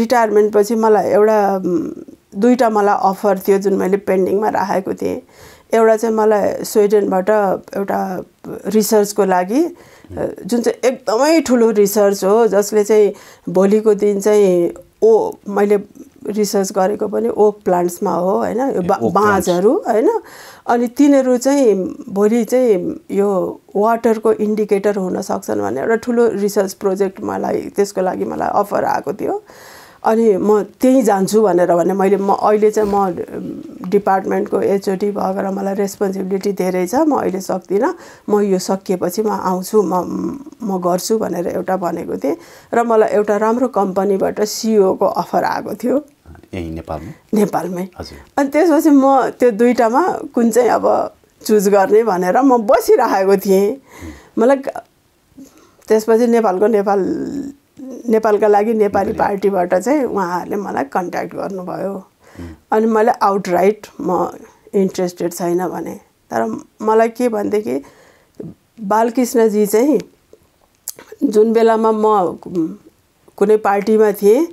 रिटायरमेन्टपछि मलाई एउटा दुईवटा मलाई अफर थियो जुन मैले पेन्डिङमा राखेको थिएँ एउटा चाहिँ मलाई स्विडेनबाट एउटा रिसर्चको लागि जुन चाहिँ एकदमै ठुलो रिसर्च हो जसले चाहिँ भोलिको दिन चाहिँ ओ मैले रिसर्च गरेको पनि ओक प्लान्ट्समा हो होइन यो बाँझहरू होइन अनि तिनीहरू चाहिँ भोलि चाहिँ यो वाटरको इन्डिकेटर हुन सक्छन् भन्ने एउटा ठुलो रिसर्च प्रोजेक्ट मलाई त्यसको लागि मलाई अफर आएको थियो अनि म त्यहीँ जान्छु भनेर भने मैले म अहिले चाहिँ म डिपार्टमेन्टको एचओडी भएर मलाई रेस्पोन्सिबिलिटी धेरै छ म अहिले सक्दिनँ म यो सकिएपछि म आउँछु म म गर्छु भनेर एउटा भनेको थिएँ र मलाई एउटा राम्रो कम्पनीबाट सिओको अफर आएको थियो नेपालमा नेपालमै अनि त्यसपछि म त्यो दुइटामा कुन चाहिँ अब चुज गर्ने भनेर म बसिरहेको थिएँ मलाई त्यसपछि नेपालको नेपाल नेपालका लागि नेपाली पार्टीबाट चाहिँ उहाँहरूले मलाई कन्ट्याक्ट गर्नुभयो अनि मैले राइट म इन्ट्रेस्टेड छैन भने तर मलाई के भनेदेखि बालकृष्णजी चाहिँ जुन बेलामा म कुनै पार्टीमा थिएँ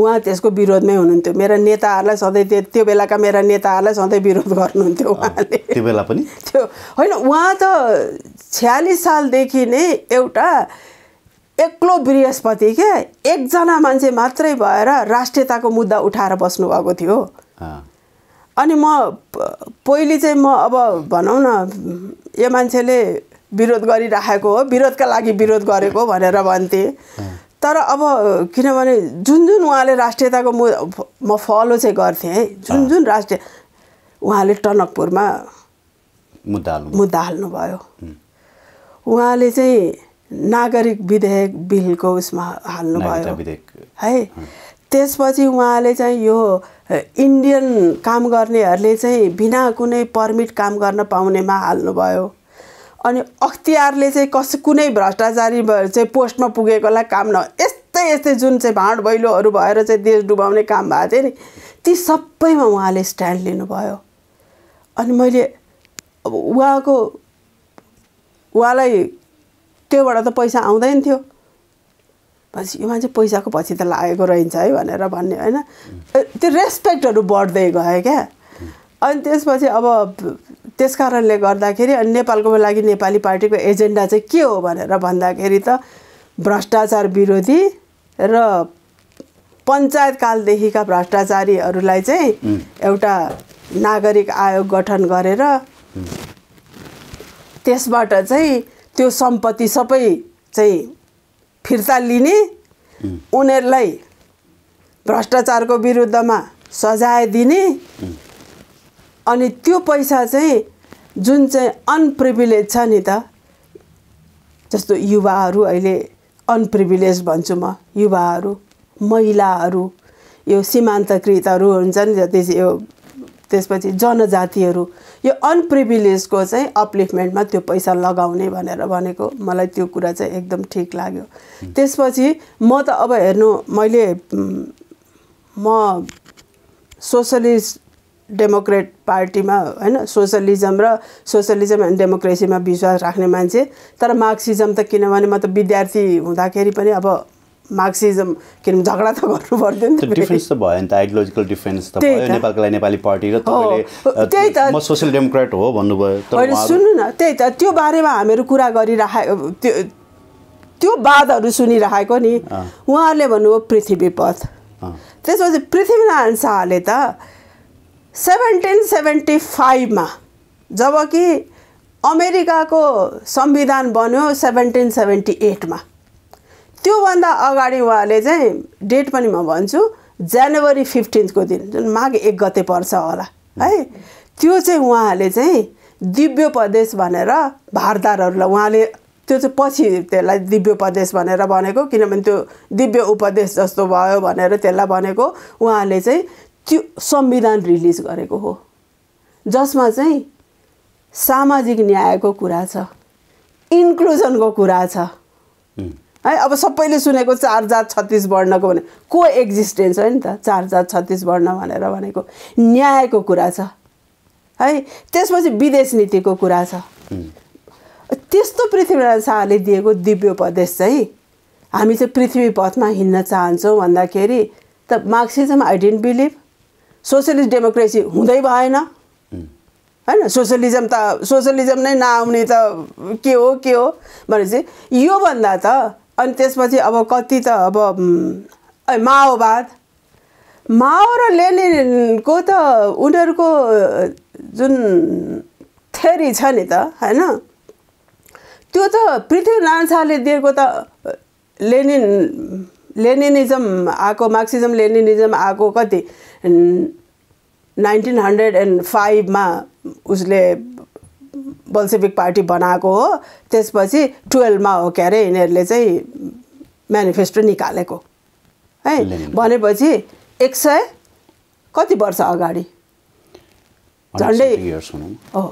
उहाँ त्यसको विरोधमै हुनुहुन्थ्यो मेरा नेताहरूलाई सधैँ त्यो त्यो बेलाका मेरा नेताहरूलाई सधैँ विरोध गर्नुहुन्थ्यो उहाँले त्यो बेला पनि त्यो होइन उहाँ त छ्यालिस सालदेखि नै एउटा एक्लो बृहस्पति के एकजना मान्छे मात्रै भएर राष्ट्रियताको मुद्दा उठाएर बस्नुभएको थियो अनि म पहिले चाहिँ म अब भनौँ न यो मान्छेले विरोध गरिराखेको हो विरोधका लागि विरोध गरेको भनेर भन्थेँ तर अब किनभने जुन जुन उहाँले राष्ट्रियताको म म फलो चाहिँ गर्थेँ है जुन जुन राष्ट्रिय उहाँले टनकपुरमा मुद्दा मुद्दा हाल्नुभयो उहाँले चाहिँ नागरिक विधेयक बिलको उसमा हाल्नुभयो है त्यसपछि उहाँले चाहिँ यो इन्डियन काम गर्नेहरूले चाहिँ बिना कुनै पर्मिट काम गर्न पाउनेमा हाल्नुभयो अनि अख्तियारले चाहिँ कस कुनै भ्रष्टाचारी चाहिँ पोस्टमा पुगेकोलाई काम न यस्तै यस्तै जुन चाहिँ भाँड भैलोहरू भएर चाहिँ देश डुबाउने काम भएको थियो नि ती सबैमा उहाँले स्ट्यान्ड लिनुभयो अनि मैले अब उहाँको उहाँलाई त्योबाट त पैसा आउँदैन थियो भनेपछि यो मान्छे पैसाको पछि त लागेको रहन्छ है भनेर भन्ने होइन त्यो रेस्पेक्टहरू बढ्दै गयो क्या अनि त्यसपछि अब त्यस कारणले गर्दाखेरि अनि नेपालको लागि नेपाली पार्टीको एजेन्डा चाहिँ के हो भनेर भन्दाखेरि त भ्रष्टाचार विरोधी र पञ्चायतकालदेखिका भ्रष्टाचारीहरूलाई चाहिँ एउटा नागरिक आयोग गठन गरेर त्यसबाट चाहिँ त्यो सम्पत्ति सबै चाहिँ फिर्ता लिने उनीहरूलाई भ्रष्टाचारको विरुद्धमा सजाय दिने अनि त्यो पैसा चाहिँ जुन चाहिँ अनप्रिभिलेज छ नि त जस्तो युवाहरू अहिले अनप्रिभिलेज भन्छु म युवाहरू महिलाहरू यो सीमान्तकृतहरू नि जति यो त्यसपछि जनजातिहरू यो अनप्रिभिलेजको चाहिँ अप्लिफमेन्टमा त्यो पैसा लगाउने भनेर भनेको मलाई त्यो कुरा चाहिँ एकदम ठिक लाग्यो त्यसपछि म त अब हेर्नु मैले म सोसलिस्ट डेमोक्रेट पार्टीमा होइन सोसलिजम र सोसलिजम एन्ड डेमोक्रेसीमा विश्वास राख्ने मान्छे तर मार्क्सिजम त किनभने म त विद्यार्थी हुँदाखेरि पनि अब मार्क्सिजम किनभने झगडा त गर्नु पर्थ्यो त भयो नि त आइडियोलोजिकल डिफ्रेन्स त भयो नेपालको लागि नेपाली पार्टी र त्यही त म सोसियल डेमोक्रेट हो भन्नुभयो सुन्नु न त्यही त त्यो बारेमा हामीहरू कुरा गरिराखेको त्यो त्यो वादहरू सुनिराखेको नि उहाँहरूले भन्नुभयो पृथ्वी पथ त्यसपछि पृथ्वीनारायण शाहले त सेभेन्टिन सेभेन्टी फाइभमा जब कि अमेरिकाको संविधान बन्यो सेभेन्टिन सेभेन्टी एटमा त्योभन्दा अगाडि उहाँले चाहिँ डेट पनि म भन्छु जनवरी फिफ्टिन्थको दिन जुन माघ एक गते पर्छ होला है त्यो चाहिँ उहाँले चाहिँ दिव्य प्रदेश भनेर भारदारहरूलाई उहाँले त्यो चाहिँ पछि त्यसलाई दिव्य प्रदेश भनेर भनेको किनभने त्यो दिव्य उपदेश जस्तो भयो भनेर त्यसलाई भनेको उहाँले चाहिँ त्यो संविधान रिलिज गरेको हो जसमा चाहिँ सामाजिक न्यायको कुरा छ इन्क्लुजनको कुरा छ है अब सबैले सुनेको चार जात छत्तिस वर्णको भने को एक्जिस्टेन्स हो नि त चार जात छत्तिस वर्ण भनेर भनेको न्यायको कुरा छ है त्यसपछि विदेश नीतिको कुरा छ त्यस्तो पृथ्वीनारायण शाहले दिएको दिव्य उपदेश चाहिँ हामी चाहिँ पृथ्वी पथमा हिँड्न चाहन्छौँ भन्दाखेरि त Marxism I don't believe socialist democracy हुँदै भएन होइन सोसलिजम त सोसलिजम नै नआउने त के हो के हो भनेपछि योभन्दा त अनि त्यसपछि अब कति त अब माओवाद माओ र लेनिनको त उनीहरूको जुन थ्यरी छ नि त होइन त्यो त पृथ्वीनारायण शाहले दिएको त लेनिन लेनिनिजम आएको मार्क्सिजम लेनिनिजम आएको कति नाइन्टिन हन्ड्रेड एन्ड फाइभमा उसले बल्सेभिक पार्टी बनाएको हो त्यसपछि टुवेल्भमा हो के अरे यिनीहरूले चाहिँ म्यानिफेस्टो निकालेको है भनेपछि एक सय कति वर्ष अगाडि झन्डै हो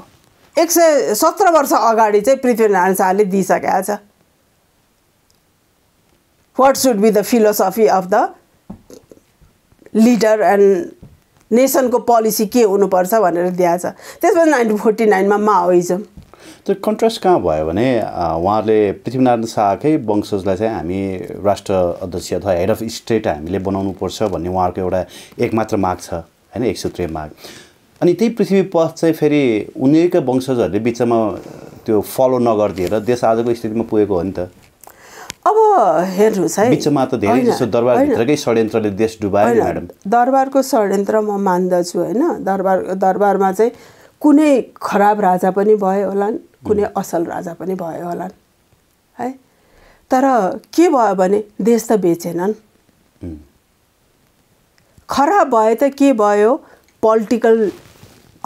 एक सय सत्र वर्ष अगाडि चाहिँ पृथ्वीनारायण शाहले दिइसकेको छ what should be the philosophy of the leader and नेसनको पोलिसी के हुनुपर्छ भनेर दिएको छ त्यसपछि नाइन्टिन फोर्टी नाइनमा माओइजम त्यो कन्ट्रास्ट कहाँ भयो भने उहाँहरूले पृथ्वीनारायण शाहकै वंशजलाई चाहिँ हामी राष्ट्र अध्यक्ष अथवा हेड अफ स्टेट हामीले बनाउनुपर्छ भन्ने उहाँहरूको एउटा एकमात्र माग छ होइन एक सूत्रीय माग अनि त्यही पृथ्वी पथ चाहिँ फेरि उनीहरूकै वंशजहरूले बिचमा त्यो फलो नगरिदिएर देश आजको स्थितिमा पुगेको हो नि त अब हेर्नुहोस् है बिचमा त धेरै जसो दरबारभित्रकै षड्यन्त्रले देश डुबायो म्याडम दरबारको षड्यन्त्र म मान्दछु होइन दरबार दरबारमा चाहिँ कुनै खराब राजा पनि भयो होलान् कुनै असल राजा पनि भयो होलान् है तर के भयो भने देश त बेचेनन् खराब भए त के भयो पोलिटिकल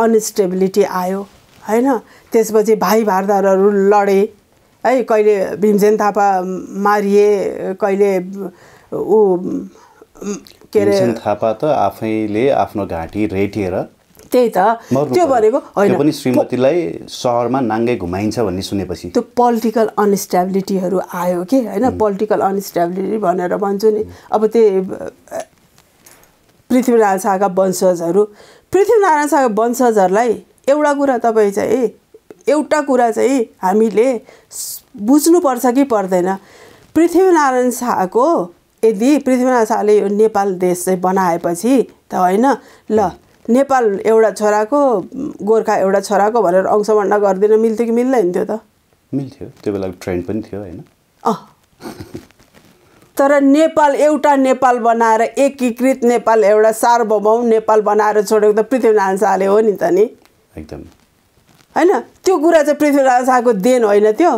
अनस्टेबिलिटी आयो होइन त्यसपछि भाइ भारदारहरू लडे है कहिले भीमसेन थापा मारिए कहिले ऊ के अरे थापा त आफैले आफ्नो घाँटी रेटिएर त्यही त त्यो भनेको होइन पनि श्रीमतीलाई सहरमा नाङ्गै घुमाइन्छ भन्ने सुनेपछि त्यो पोलिटिकल अनस्टेबिलिटीहरू आयो कि होइन पोलिटिकल अनस्टेबिलिटी भनेर भन्छु नि अब त्यही पृथ्वीनारायण शाहका वंशजहरू पृथ्वीनारायण शाहका वंशजहरूलाई एउटा कुरा तपाईँ चाहिँ एउटा कुरा चाहिँ हामीले बुझ्नुपर्छ कि पर्दैन पृथ्वीनारायण शाहको यदि पृथ्वीनारायण शाहले यो नेपाल देश चाहिँ बनाएपछि त होइन ल नेपाल एउटा छोराको गोर्खा एउटा छोराको भनेर अंशवर्ण गरिदिन मिल्थ्यो कि मिल्दैन थियो त मिल्थ्यो त्यो बेला ट्रेन्ड पनि थियो होइन अ तर नेपाल एउटा नेपाल बनाएर एकीकृत नेपाल एउटा सार्वभौम नेपाल बनाएर छोडेको त पृथ्वीनारायण शाहले हो नि त नि एकदम होइन त्यो कुरा चाहिँ पृथ्वीराज शाहको देन होइन त्यो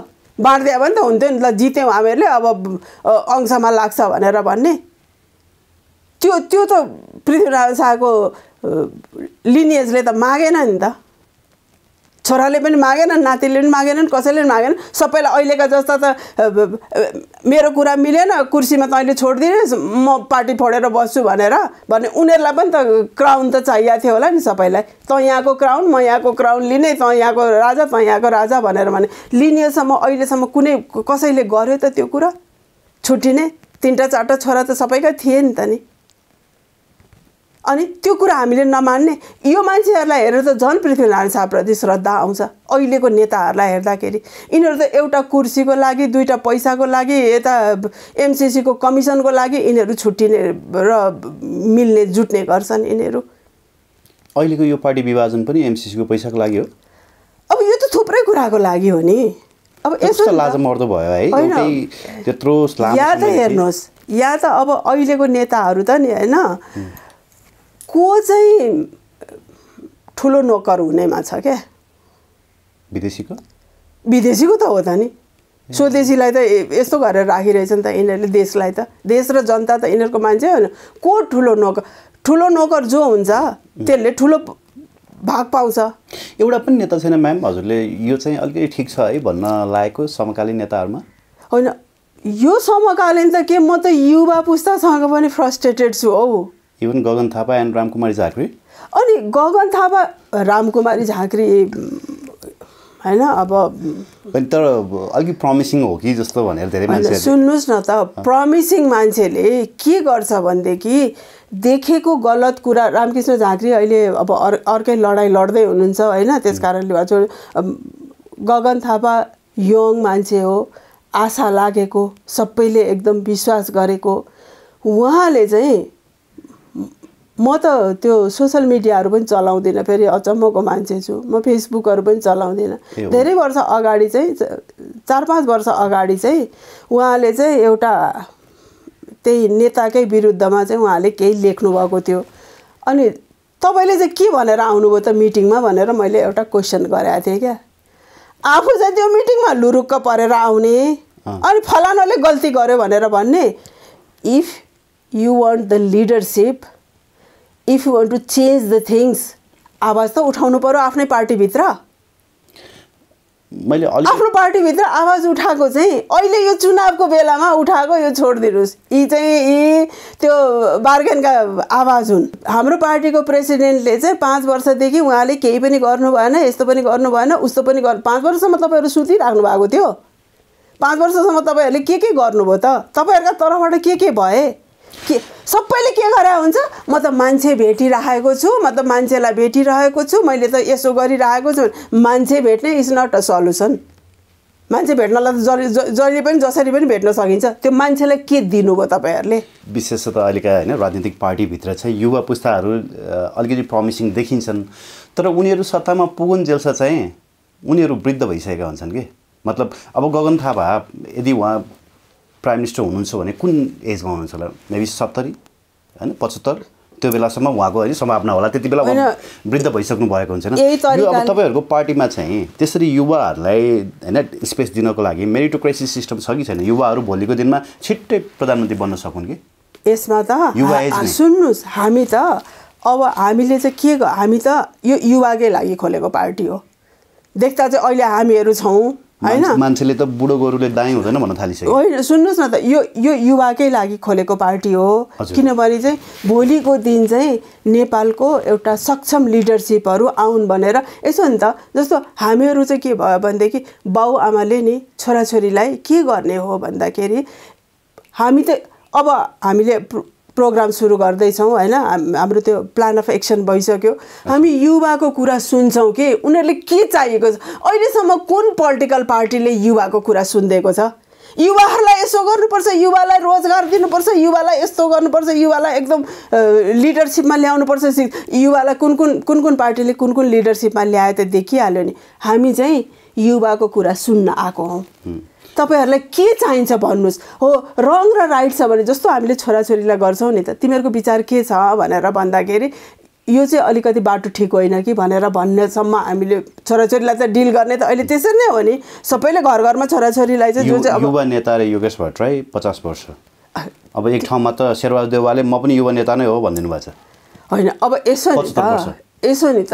बाँड्दै भने त हुन्थ्यो नि ल जित्यौँ हामीहरूले अब अंशमा लाग्छ भनेर भन्ने त्यो त्यो त पृथ्वीराज शाहको लिनिएजले त मागेन नि त छोराले पनि मागेनन् नातिले पनि मागेनन् कसैले पनि मागेनन् सबैलाई अहिलेका जस्ता त मेरो कुरा मिलेन कुर्सीमा तैँले छोडिदिनुहोस् म पार्टी फोडेर बस्छु भनेर भने उनीहरूलाई पनि त क्राउन त चाहिएको थियो होला नि सबैलाई तँ यहाँको क्राउन म यहाँको क्राउन लिने तँ यहाँको राजा तँ यहाँको राजा भनेर भने लिनेसम्म अहिलेसम्म कुनै कसैले गर्यो त त्यो कुरा छुट्टिने तिनवटा चारवटा छोरा त सबैका थिए नि त नि अनि त्यो कुरा हामीले नमान्ने यो मान्छेहरूलाई हेरेर त झन् पृथ्वीनारायण शाहप्रति श्रद्धा आउँछ अहिलेको नेताहरूलाई हेर्दाखेरि यिनीहरू त एउटा कुर्सीको लागि दुईवटा पैसाको लागि यता एमसिसीको कमिसनको लागि यिनीहरू छुट्टिने र मिल्ने जुट्ने गर्छन् यिनीहरू अहिलेको यो पार्टी विभाजन पनि एमसिसीको पैसाको लागि हो अब यो त थुप्रै कुराको लागि हो नि अब यसो लाजमर्दो भयो है या त हेर्नुहोस् या त अब अहिलेको नेताहरू त नि होइन को चाहिँ ठुलो नोकर हुनेमा छ क्या विदेशीको विदेशीको त हो त नि स्वदेशीलाई त यस्तो गरेर राखिरहेछ नि त यिनीहरूले देशलाई त देश र जनता त यिनीहरूको मान्छे होइन को ठुलो नोकर ठुलो नोकर जो हुन्छ त्यसले ठुलो भाग पाउँछ एउटा पनि नेता छैन म्याम हजुरले यो चाहिँ अलिकति ठिक छ है भन्न लागेको समकालीन नेताहरूमा होइन यो समकालीन त के म त युवा पुस्तासँग पनि फ्रस्ट्रेटेड छु हौ इभन गगन थापा एन्ड रामकुमारी झाँक्री अनि गगन थापा रामकुमारी झाँक्री होइन अब तर अलिक प्रमिसिङ हो कि जस्तो भनेर धेरै मान्छे सुन्नुहोस् न त प्रमिसिङ मान्छेले के गर्छ भनेदेखि देखेको गलत कुरा रामकृष्ण झाँक्री अहिले अब अर् अर्कै लडाइँ लड्दै हुनुहुन्छ होइन त्यस कारणले गगन थापा यङ मान्छे हो आशा लागेको सबैले एकदम विश्वास गरेको उहाँले चाहिँ म त त्यो सोसियल मिडियाहरू पनि चलाउँदिनँ फेरि अचम्मको मान्छे छु म फेसबुकहरू पनि चलाउँदिनँ धेरै वर्ष अगाडि चाहिँ चार पाँच वर्ष अगाडि चाहिँ उहाँले चाहिँ एउटा त्यही नेताकै विरुद्धमा चाहिँ उहाँले केही लेख्नुभएको थियो अनि तपाईँले चाहिँ के भनेर आउनुभयो त मिटिङमा भनेर मैले एउटा क्वेसन गराएको थिएँ क्या आफू चाहिँ त्यो मिटिङमा लुरुक्क परेर आउने अनि फलानाले गल्ती गर्यो भनेर भन्ने if you want the leadership if you want to change the things आवाज त उठाउनु पऱ्यो आफ्नै पार्टीभित्र मैले आफ्नो पार्टीभित्र आवाज उठाएको चाहिँ अहिले यो चुनावको बेलामा उठाएको यो छोडिदिनुहोस् यी चाहिँ यी त्यो बार्गेनका आवाज हुन् हाम्रो पार्टीको प्रेसिडेन्टले चाहिँ पाँच वर्षदेखि उहाँले केही पनि गर्नु भएन यस्तो पनि गर्नु भएन उस्तो पनि गर् पाँच वर्षसम्म तपाईँहरू सुतिराख्नु भएको थियो पाँच वर्षसम्म तपाईँहरूले के के गर्नुभयो त तपाईँहरूका तर्फबाट के के भए के सबैले के गरे हुन्छ म त मान्छे भेटिरहेको छु म त मान्छेलाई भेटिरहेको छु मैले त यसो गरिरहेको छु मान्छे भेट्ने इज नट अ सल्युसन मान्छे भेट्नलाई त जहिले जहिले पनि जसरी पनि भेट्न सकिन्छ त्यो मान्छेलाई के दिनुभयो तपाईँहरूले त अहिलेका होइन राजनीतिक पार्टीभित्र चाहिँ युवा पुस्ताहरू अलिकति प्रमिसिङ देखिन्छन् तर उनीहरू सत्तामा पुगुन्जेलसा चाहिँ उनीहरू वृद्ध भइसकेका हुन्छन् कि मतलब अब गगन थापा यदि उहाँ प्राइम मिनिस्टर हुनुहुन्छ भने कुन एजमा हुनुहुन्छ होला मेबी सत्तरी होइन पचहत्तर त्यो बेलासम्म उहाँको होइन सम्भावना होला त्यति बेला वृद्ध भइसक्नु भएको हुन्छ होइन अब तपाईँहरूको पार्टीमा चाहिँ त्यसरी युवाहरूलाई होइन स्पेस दिनको लागि मेरिटोक्रेसी सिस्टम छ कि छैन युवाहरू भोलिको दिनमा छिट्टै प्रधानमन्त्री बन्न सकुन् कि यसमा त युवा एज सुन्नुहोस् हामी त अब हामीले चाहिँ के हामी त यो युवाकै लागि खोलेको पार्टी हो देख्दा चाहिँ अहिले हामीहरू छौँ होइन मान्छेले त बुढो गोरुले दाइँ हुँदैन भन्न थालिसक्यो होइन सुन्नुहोस् न त यो यो युवाकै लागि खोलेको पार्टी हो किनभने चाहिँ भोलिको दिन चाहिँ नेपालको एउटा सक्षम लिडरसिपहरू आउन् भनेर यसो नि त जस्तो हामीहरू चाहिँ के भयो भनेदेखि बाउ आमाले नि छोराछोरीलाई के गर्ने हो भन्दाखेरि हामी त अब हामीले प्रोग्राम सुरु गर्दैछौँ होइन हाम्रो त्यो प्लान अफ एक्सन भइसक्यो हामी युवाको कुरा सुन्छौँ कि उनीहरूले के चाहिएको छ अहिलेसम्म कुन पोलिटिकल पार्टीले युवाको कुरा सुनिदिएको छ युवाहरूलाई यसो गर्नुपर्छ युवालाई रोजगार दिनुपर्छ युवालाई यस्तो गर्नुपर्छ युवालाई एकदम लिडरसिपमा ल्याउनुपर्छ युवालाई कुन कुन कुन कुन पार्टीले कुन कुन लिडरसिपमा ल्यायो त देखिहाल्यो नि हामी चाहिँ युवाको कुरा सुन्न आएको हौँ तपाईँहरूलाई के चाहिन्छ भन्नुहोस् हो रङ र राइट छ भने जस्तो हामीले छोराछोरीलाई गर्छौँ नि त तिमीहरूको विचार के छ भनेर भन्दाखेरि यो चाहिँ अलिकति बाटो ठिक होइन कि भनेर भन्नेसम्म हामीले छोराछोरीलाई त डिल गर्ने त अहिले त्यसरी नै हो नि सबैले घर घरमा छोराछोरीलाई चाहिँ जुन चाहिँ युवा नेता र योगेश भट्टराई पचास वर्ष अब एक ठाउँमा त शेरबहादुर देवालले म पनि युवा नेता नै हो भनिदिनु भएको छ होइन अब यसो यसो नि त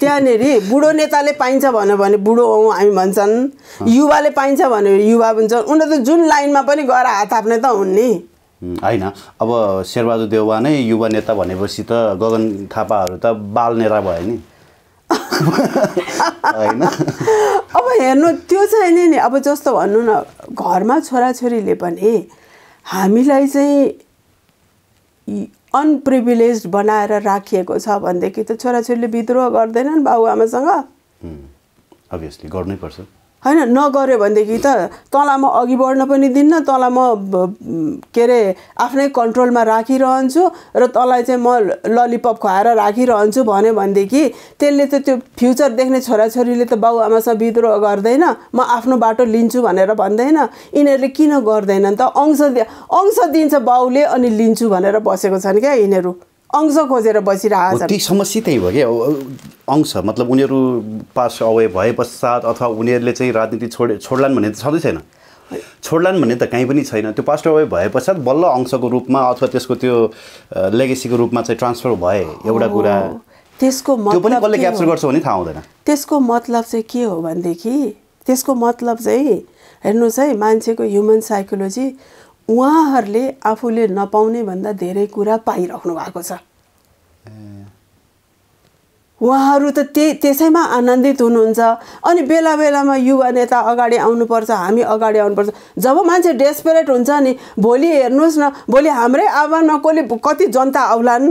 त्यहाँनिर बुढो नेताले पाइन्छ भन्यो भने बुढो हौ हामी भन्छन् युवाले पाइन्छ भने युवा भन्छन् उनीहरू त जुन लाइनमा पनि गएर हात थाप्ने त हुन् नि होइन अब शेरबहादुर देउवा नै युवा नेता भनेपछि त गगन थापाहरू त बाल नेता भयो नि होइन अब हेर्नु त्यो चाहिँ नि अब जस्तो भन्नु न घरमा छोराछोरीले पनि हामीलाई चाहिँ अनप्रिभिलेज बनाएर राखिएको छ भनेदेखि त छोराछोरीले विद्रोह गर्दैनन् बाबुआमासँग अभियसली गर्नै पर्छ होइन नगर्यो भनेदेखि त तँलाई म अघि बढ्न पनि दिन्न तँलाई म के अरे आफ्नै कन्ट्रोलमा राखिरहन्छु र तँलाई चाहिँ म ललिपप खुवाएर राखिरहन्छु भन्यो भनेदेखि त्यसले त त्यो फ्युचर देख्ने छोराछोरीले त बाबुआमासँग विद्रोह गर्दैन म आफ्नो बाटो लिन्छु भनेर भन्दैन यिनीहरूले किन गर्दैनन् त अंश अंश दिन्छ बाउले अनि लिन्छु भनेर बसेको छन् क्या यिनीहरू अंश खोजेर बसिरहेको छ समस्या त्यही हो क्या अंश मतलब उनीहरू पास अवे भए पश्चात अथवा उनीहरूले चाहिँ राजनीति छोडे छोड्लान् भन्ने त छँदै छैन छोड्लान् भन्ने त कहीँ पनि छैन त्यो पास्ट अवे भए पश्चात बल्ल अंशको रूपमा अथवा त्यसको त्यो लेगेसीको रूपमा चाहिँ ट्रान्सफर भए एउटा कुरा त्यसको मतलब कसले क्याप्चर गर्छ भने थाहा हुँदैन त्यसको मतलब चाहिँ के हो भनेदेखि त्यसको मतलब चाहिँ हेर्नुहोस् है मान्छेको ह्युमन साइकोलोजी उहाँहरूले आफूले नपाउने भन्दा धेरै कुरा पाइराख्नु भएको छ उहाँहरू त त्यही त्यसैमा आनन्दित हुनुहुन्छ अनि बेला बेलामा युवा नेता अगाडि आउनुपर्छ हामी अगाडि आउनुपर्छ जब मान्छे डेस्परेट हुन्छ नि भोलि हेर्नुहोस् न भोलि हाम्रै आह्वानमा कसले कति जनता आउलान्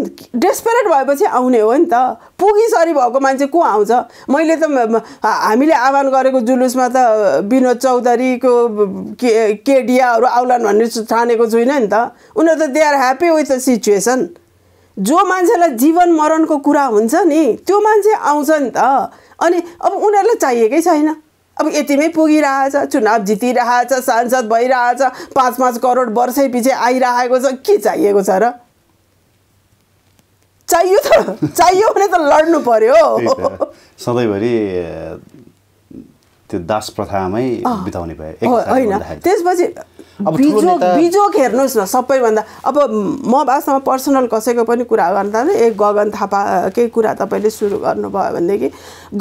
डेस्परेट भएपछि आउने हो नि त पुगिसरी भएको मान्छे को आउँछ मैले त हामीले आह्वान गरेको जुलुसमा त विनोद चौधरीको के केडियाहरू आउलान् भन्ने छानेको छुइनँ नि त उनीहरू त they are happy with the situation जो मान्छेलाई जीवन मरणको कुरा हुन्छ नि त्यो मान्छे आउँछ नि त अनि अब उनीहरूलाई चाहिएकै छैन अब यतिमै पुगिरहेछ चुनाव जितिरहेछ सांसद भइरहेछ पाँच पाँच करोड वर्षै पछि आइरहेको छ के चाहिएको छ र चाहियो त चाहियो भने त लड्नु पर्यो सधैँभरि त्यो दास प्रथामै बिताउने भयो होइन त्यसपछि बिजोक हेर्नुहोस् न सबैभन्दा अब म वास्तवमा पर्सनल कसैको पनि कुरा गर्दा एक गगन थापा केही कुरा तपाईँले सुरु गर्नुभयो भनेदेखि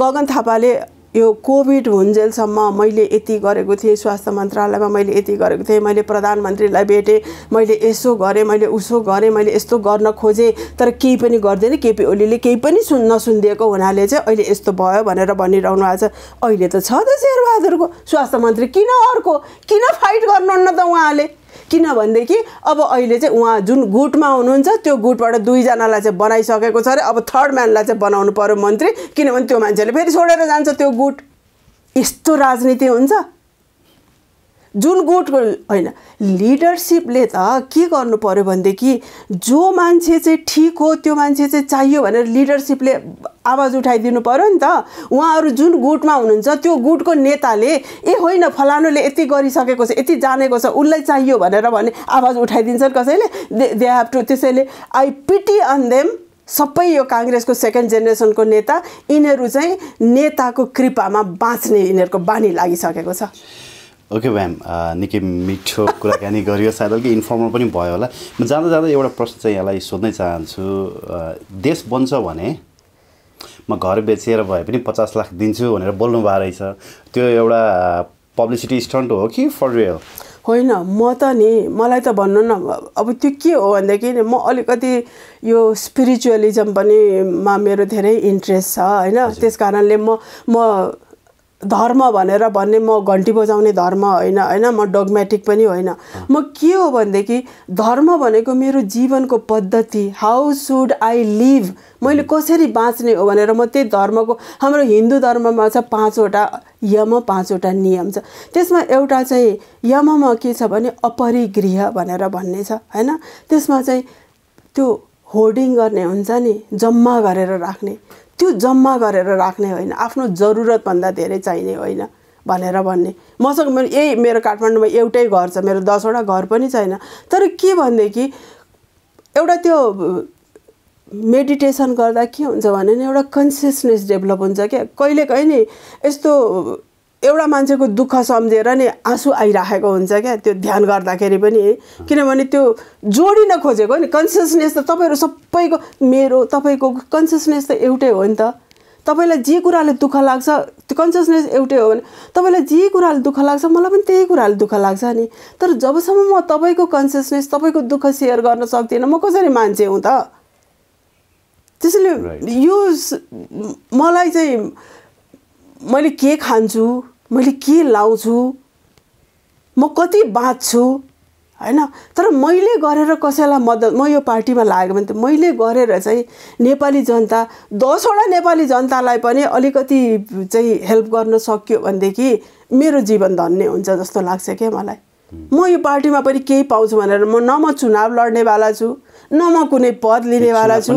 गगन थापाले यो कोभिड हुन्जेलसम्म मैले यति गरेको थिएँ स्वास्थ्य मन्त्रालयमा मैले यति गरेको थिएँ मैले प्रधानमन्त्रीलाई भेटेँ मैले यसो गरेँ मैले उसो गरेँ मैले यस्तो गर्न खोजेँ तर केही पनि गर्दैन केपी ओलीले केही पनि सुन् नसुनिदिएको हुनाले चाहिँ अहिले यस्तो भयो भनेर भनिरहनु भएको छ अहिले त छ त शेरबहादुरको स्वास्थ्य मन्त्री किन अर्को किन फाइट गर्नुहुन्न त उहाँले किनभनेदेखि अब अहिले चाहिँ उहाँ जुन गुटमा हुनुहुन्छ त्यो गुटबाट दुईजनालाई चाहिँ बनाइसकेको छ अरे अब थर्ड म्यानलाई चाहिँ बनाउनु पऱ्यो मन्त्री किनभने त्यो मान्छेले फेरि छोडेर जान्छ त्यो गुट यस्तो राजनीति हुन्छ जुन गुट होइन लिडरसिपले त के गर्नु पऱ्यो भनेदेखि जो मान्छे चाहिँ ठिक हो त्यो मान्छे चाहिँ चाहियो भनेर लिडरसिपले आवाज उठाइदिनु पऱ्यो नि त उहाँहरू जुन गुटमा हुनुहुन्छ त्यो गुटको नेताले ए होइन फलानुले यति गरिसकेको छ यति जानेको छ उसलाई चाहियो भनेर भने आवाज उठाइदिन्छन् कसैले दे दे हेभ टु त्यसैले आई पिटी अन देम सबै यो काङ्ग्रेसको सेकेन्ड जेनेरेसनको नेता यिनीहरू चाहिँ नेताको कृपामा बाँच्ने यिनीहरूको बानी लागिसकेको छ ओके म्याम uh, निकै मिठो कुराकानी गरियो सायद अलिक इन्फर्मल पनि भयो होला म जाँदा जाँदा एउटा प्रश्न चाहिँ यहाँलाई सोध्नै चाहन्छु uh, देश बन्छ भने म घर बेचेर भए पनि पचास लाख दिन्छु भनेर बोल्नु भएको रहेछ त्यो एउटा पब्लिसिटी uh, स्टन्ट हो कि फर रियल होइन म त नि मलाई त भन्नु न अब त्यो के हो भनेदेखि म अलिकति यो स्पिरिचुअलिजम पनिमा मेरो धेरै इन्ट्रेस्ट छ होइन त्यस कारणले म म धर्म भनेर भन्ने म घन्टी बजाउने धर्म होइन होइन म डोग्मेटिक पनि होइन म के हो भनेदेखि धर्म भनेको मेरो जीवनको पद्धति हाउ सुड आई लिभ मैले कसरी बाँच्ने हो भनेर म त्यही धर्मको हाम्रो हिन्दू धर्ममा छ पाँचवटा यम पाँचवटा नियम छ त्यसमा एउटा चाहिँ यममा के छ भने अपरिगृह भनेर भन्ने छ होइन त्यसमा चाहिँ त्यो होर्डिङ गर्ने हुन्छ नि जम्मा गरेर राख्ने त्यो जम्मा गरेर राख्ने होइन आफ्नो जरुरतभन्दा धेरै चाहिने होइन भनेर भन्ने मसँग मेरो यही मेरो काठमाडौँमा एउटै घर छ मेरो दसवटा घर पनि छैन तर के भनेदेखि एउटा त्यो मेडिटेसन गर्दा के हुन्छ भने एउटा कन्सियसनेस डेभलप हुन्छ क्या कहिलेकाहीँ नि यस्तो एउटा मान्छेको दुःख सम्झेर नि आँसु आइराखेको हुन्छ क्या त्यो ध्यान गर्दाखेरि पनि है किनभने त्यो जोडिन खोजेको नि कन्सियसनेस त तपाईँहरू सबैको मेरो तपाईँको कन्सियसनेस त एउटै हो नि त तपाईँलाई जे कुराले दुःख लाग्छ त्यो कन्सियसनेस एउटै हो भने तपाईँलाई जे कुराले दुःख लाग्छ मलाई पनि त्यही कुराले दुःख लाग्छ नि तर जबसम्म म तपाईँको कन्सियसनेस तपाईँको दुःख सेयर गर्न सक्दिनँ म कसरी मान्छे हुँ त त्यसैले यो मलाई चाहिँ मैले के खान्छु मैले के लाउँछु म कति बाँच्छु होइन तर मैले गरेर कसैलाई मद्दत म यो पार्टीमा लाग्यो भने त मैले गरेर चाहिँ नेपाली जनता दसवटा नेपाली जनतालाई पनि अलिकति चाहिँ हेल्प गर्न सक्यो भनेदेखि मेरो जीवन धन्य हुन्छ जस्तो लाग्छ क्या मलाई म यो पार्टीमा पनि केही पाउँछु भनेर म न म चुनाव लड्नेवाला छु न म कुनै पद लिनेवाला छु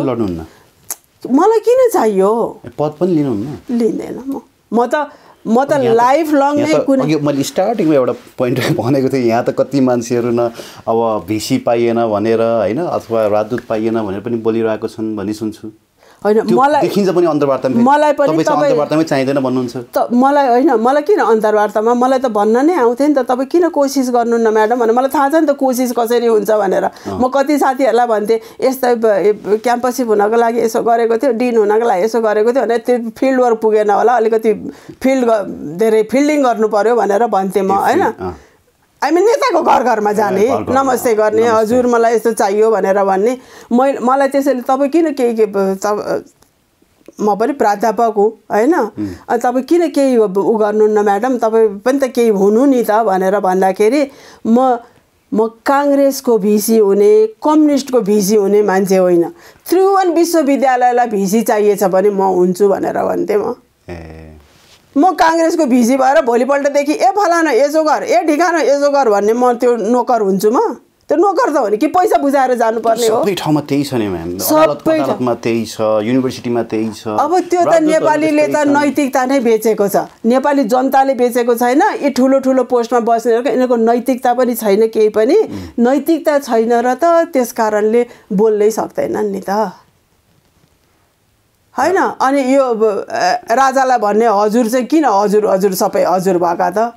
मलाई किन चाहियो पद पनि लिनुहुन्न लिँदैन म म त म त लाइफ लङ नै कुनै मैले स्टार्टिङमा एउटा पोइन्ट भनेको थिएँ यहाँ त कति मान्छेहरू न अब भिसी पाइएन भनेर होइन अथवा राजदूत पाइएन भनेर पनि बोलिरहेको छन् भनी सुन्छु होइन मलाई देखिन्छ पनि मलाई पनि अन्तर्वार्तामै चाहिँदैन भन्नुहुन्छ त मलाई होइन मलाई किन अन्तर्वार्तामा मलाई त भन्न नै आउँथ्यो नि त तपाईँ किन कोसिस गर्नुहुन्न म्याडम भनेर मलाई थाहा छ नि त कोसिस कसरी हुन्छ भनेर म कति साथीहरूलाई भन्थेँ यस्तै क्याम्पसिप हुनको लागि यसो गरेको थियो डिन हुनको लागि यसो गरेको थियो भने त्यो फिल्ड वर्क पुगेन होला अलिकति फिल्ड धेरै फिल्डिङ गर्नु पऱ्यो भनेर भन्थेँ म होइन मिन नेताको घर घरमा जाने नमस्ते गर्ने हजुर मलाई यस्तो चाहियो भनेर भन्ने मलाई त्यसैले तपाईँ किन केही के म पनि प्राध्यापक हुँ होइन अनि तपाईँ किन केही ऊ गर्नुहुन्न म्याडम तपाईँ पनि त केही हुनु नि त भनेर भन्दाखेरि म म काङ्ग्रेसको भिसी हुने कम्युनिस्टको भिसी हुने मान्छे होइन त्रिभुवन विश्वविद्यालयलाई भिसी चाहिएछ भने म हुन्छु भनेर भन्थेँ म म काङ्ग्रेसको भिजी भएर भोलिपल्टदेखि ए फलाना एजो गर ए ढिकानो एजो गर भन्ने म त्यो नोकर हुन्छु म त्यो नोकर त हो नि कि पैसा बुझाएर जानुपर्ने हो सबै ठाउँमा त्यही छ नि म्याम त्यही छ युनिभर्सिटीमा त्यही छ अब त्यो त नेपालीले त नैतिकता नै बेचेको छ नेपाली जनताले बेचेको छैन यी ठुलो ठुलो पोस्टमा बस्ने यिनीहरूको नैतिकता पनि छैन केही पनि नैतिकता छैन र त त्यस कारणले बोल्नै सक्दैनन् नि त होइन अनि यो राजालाई भन्ने हजुर चाहिँ किन हजुर हजुर सबै हजुर भएका त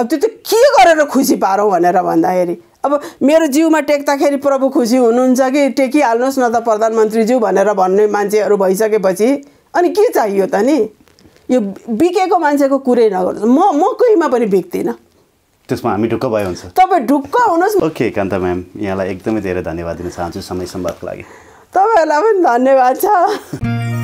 अब त्यो त के गरेर खुसी पारौँ भनेर भन्दाखेरि अब मेरो जिउमा टेक्दाखेरि प्रभु खुसी हुनुहुन्छ कि टेकिहाल्नुहोस् न त प्रधानमन्त्रीज्यू भनेर भन्ने मान्छेहरू भइसकेपछि अनि के चाहियो त नि यो बिकेको मान्छेको कुरै नगर्नु म म कोहीमा पनि बिक्दिनँ त्यसमा हामी ढुक्क भयो हुन्छ तपाईँ ढुक्क हुनुहोस् ओके कान्ता म्याम यहाँलाई एकदमै धेरै धन्यवाद दिन चाहन्छु समय सम्वादको लागि तपाईँहरूलाई पनि धन्यवाद छ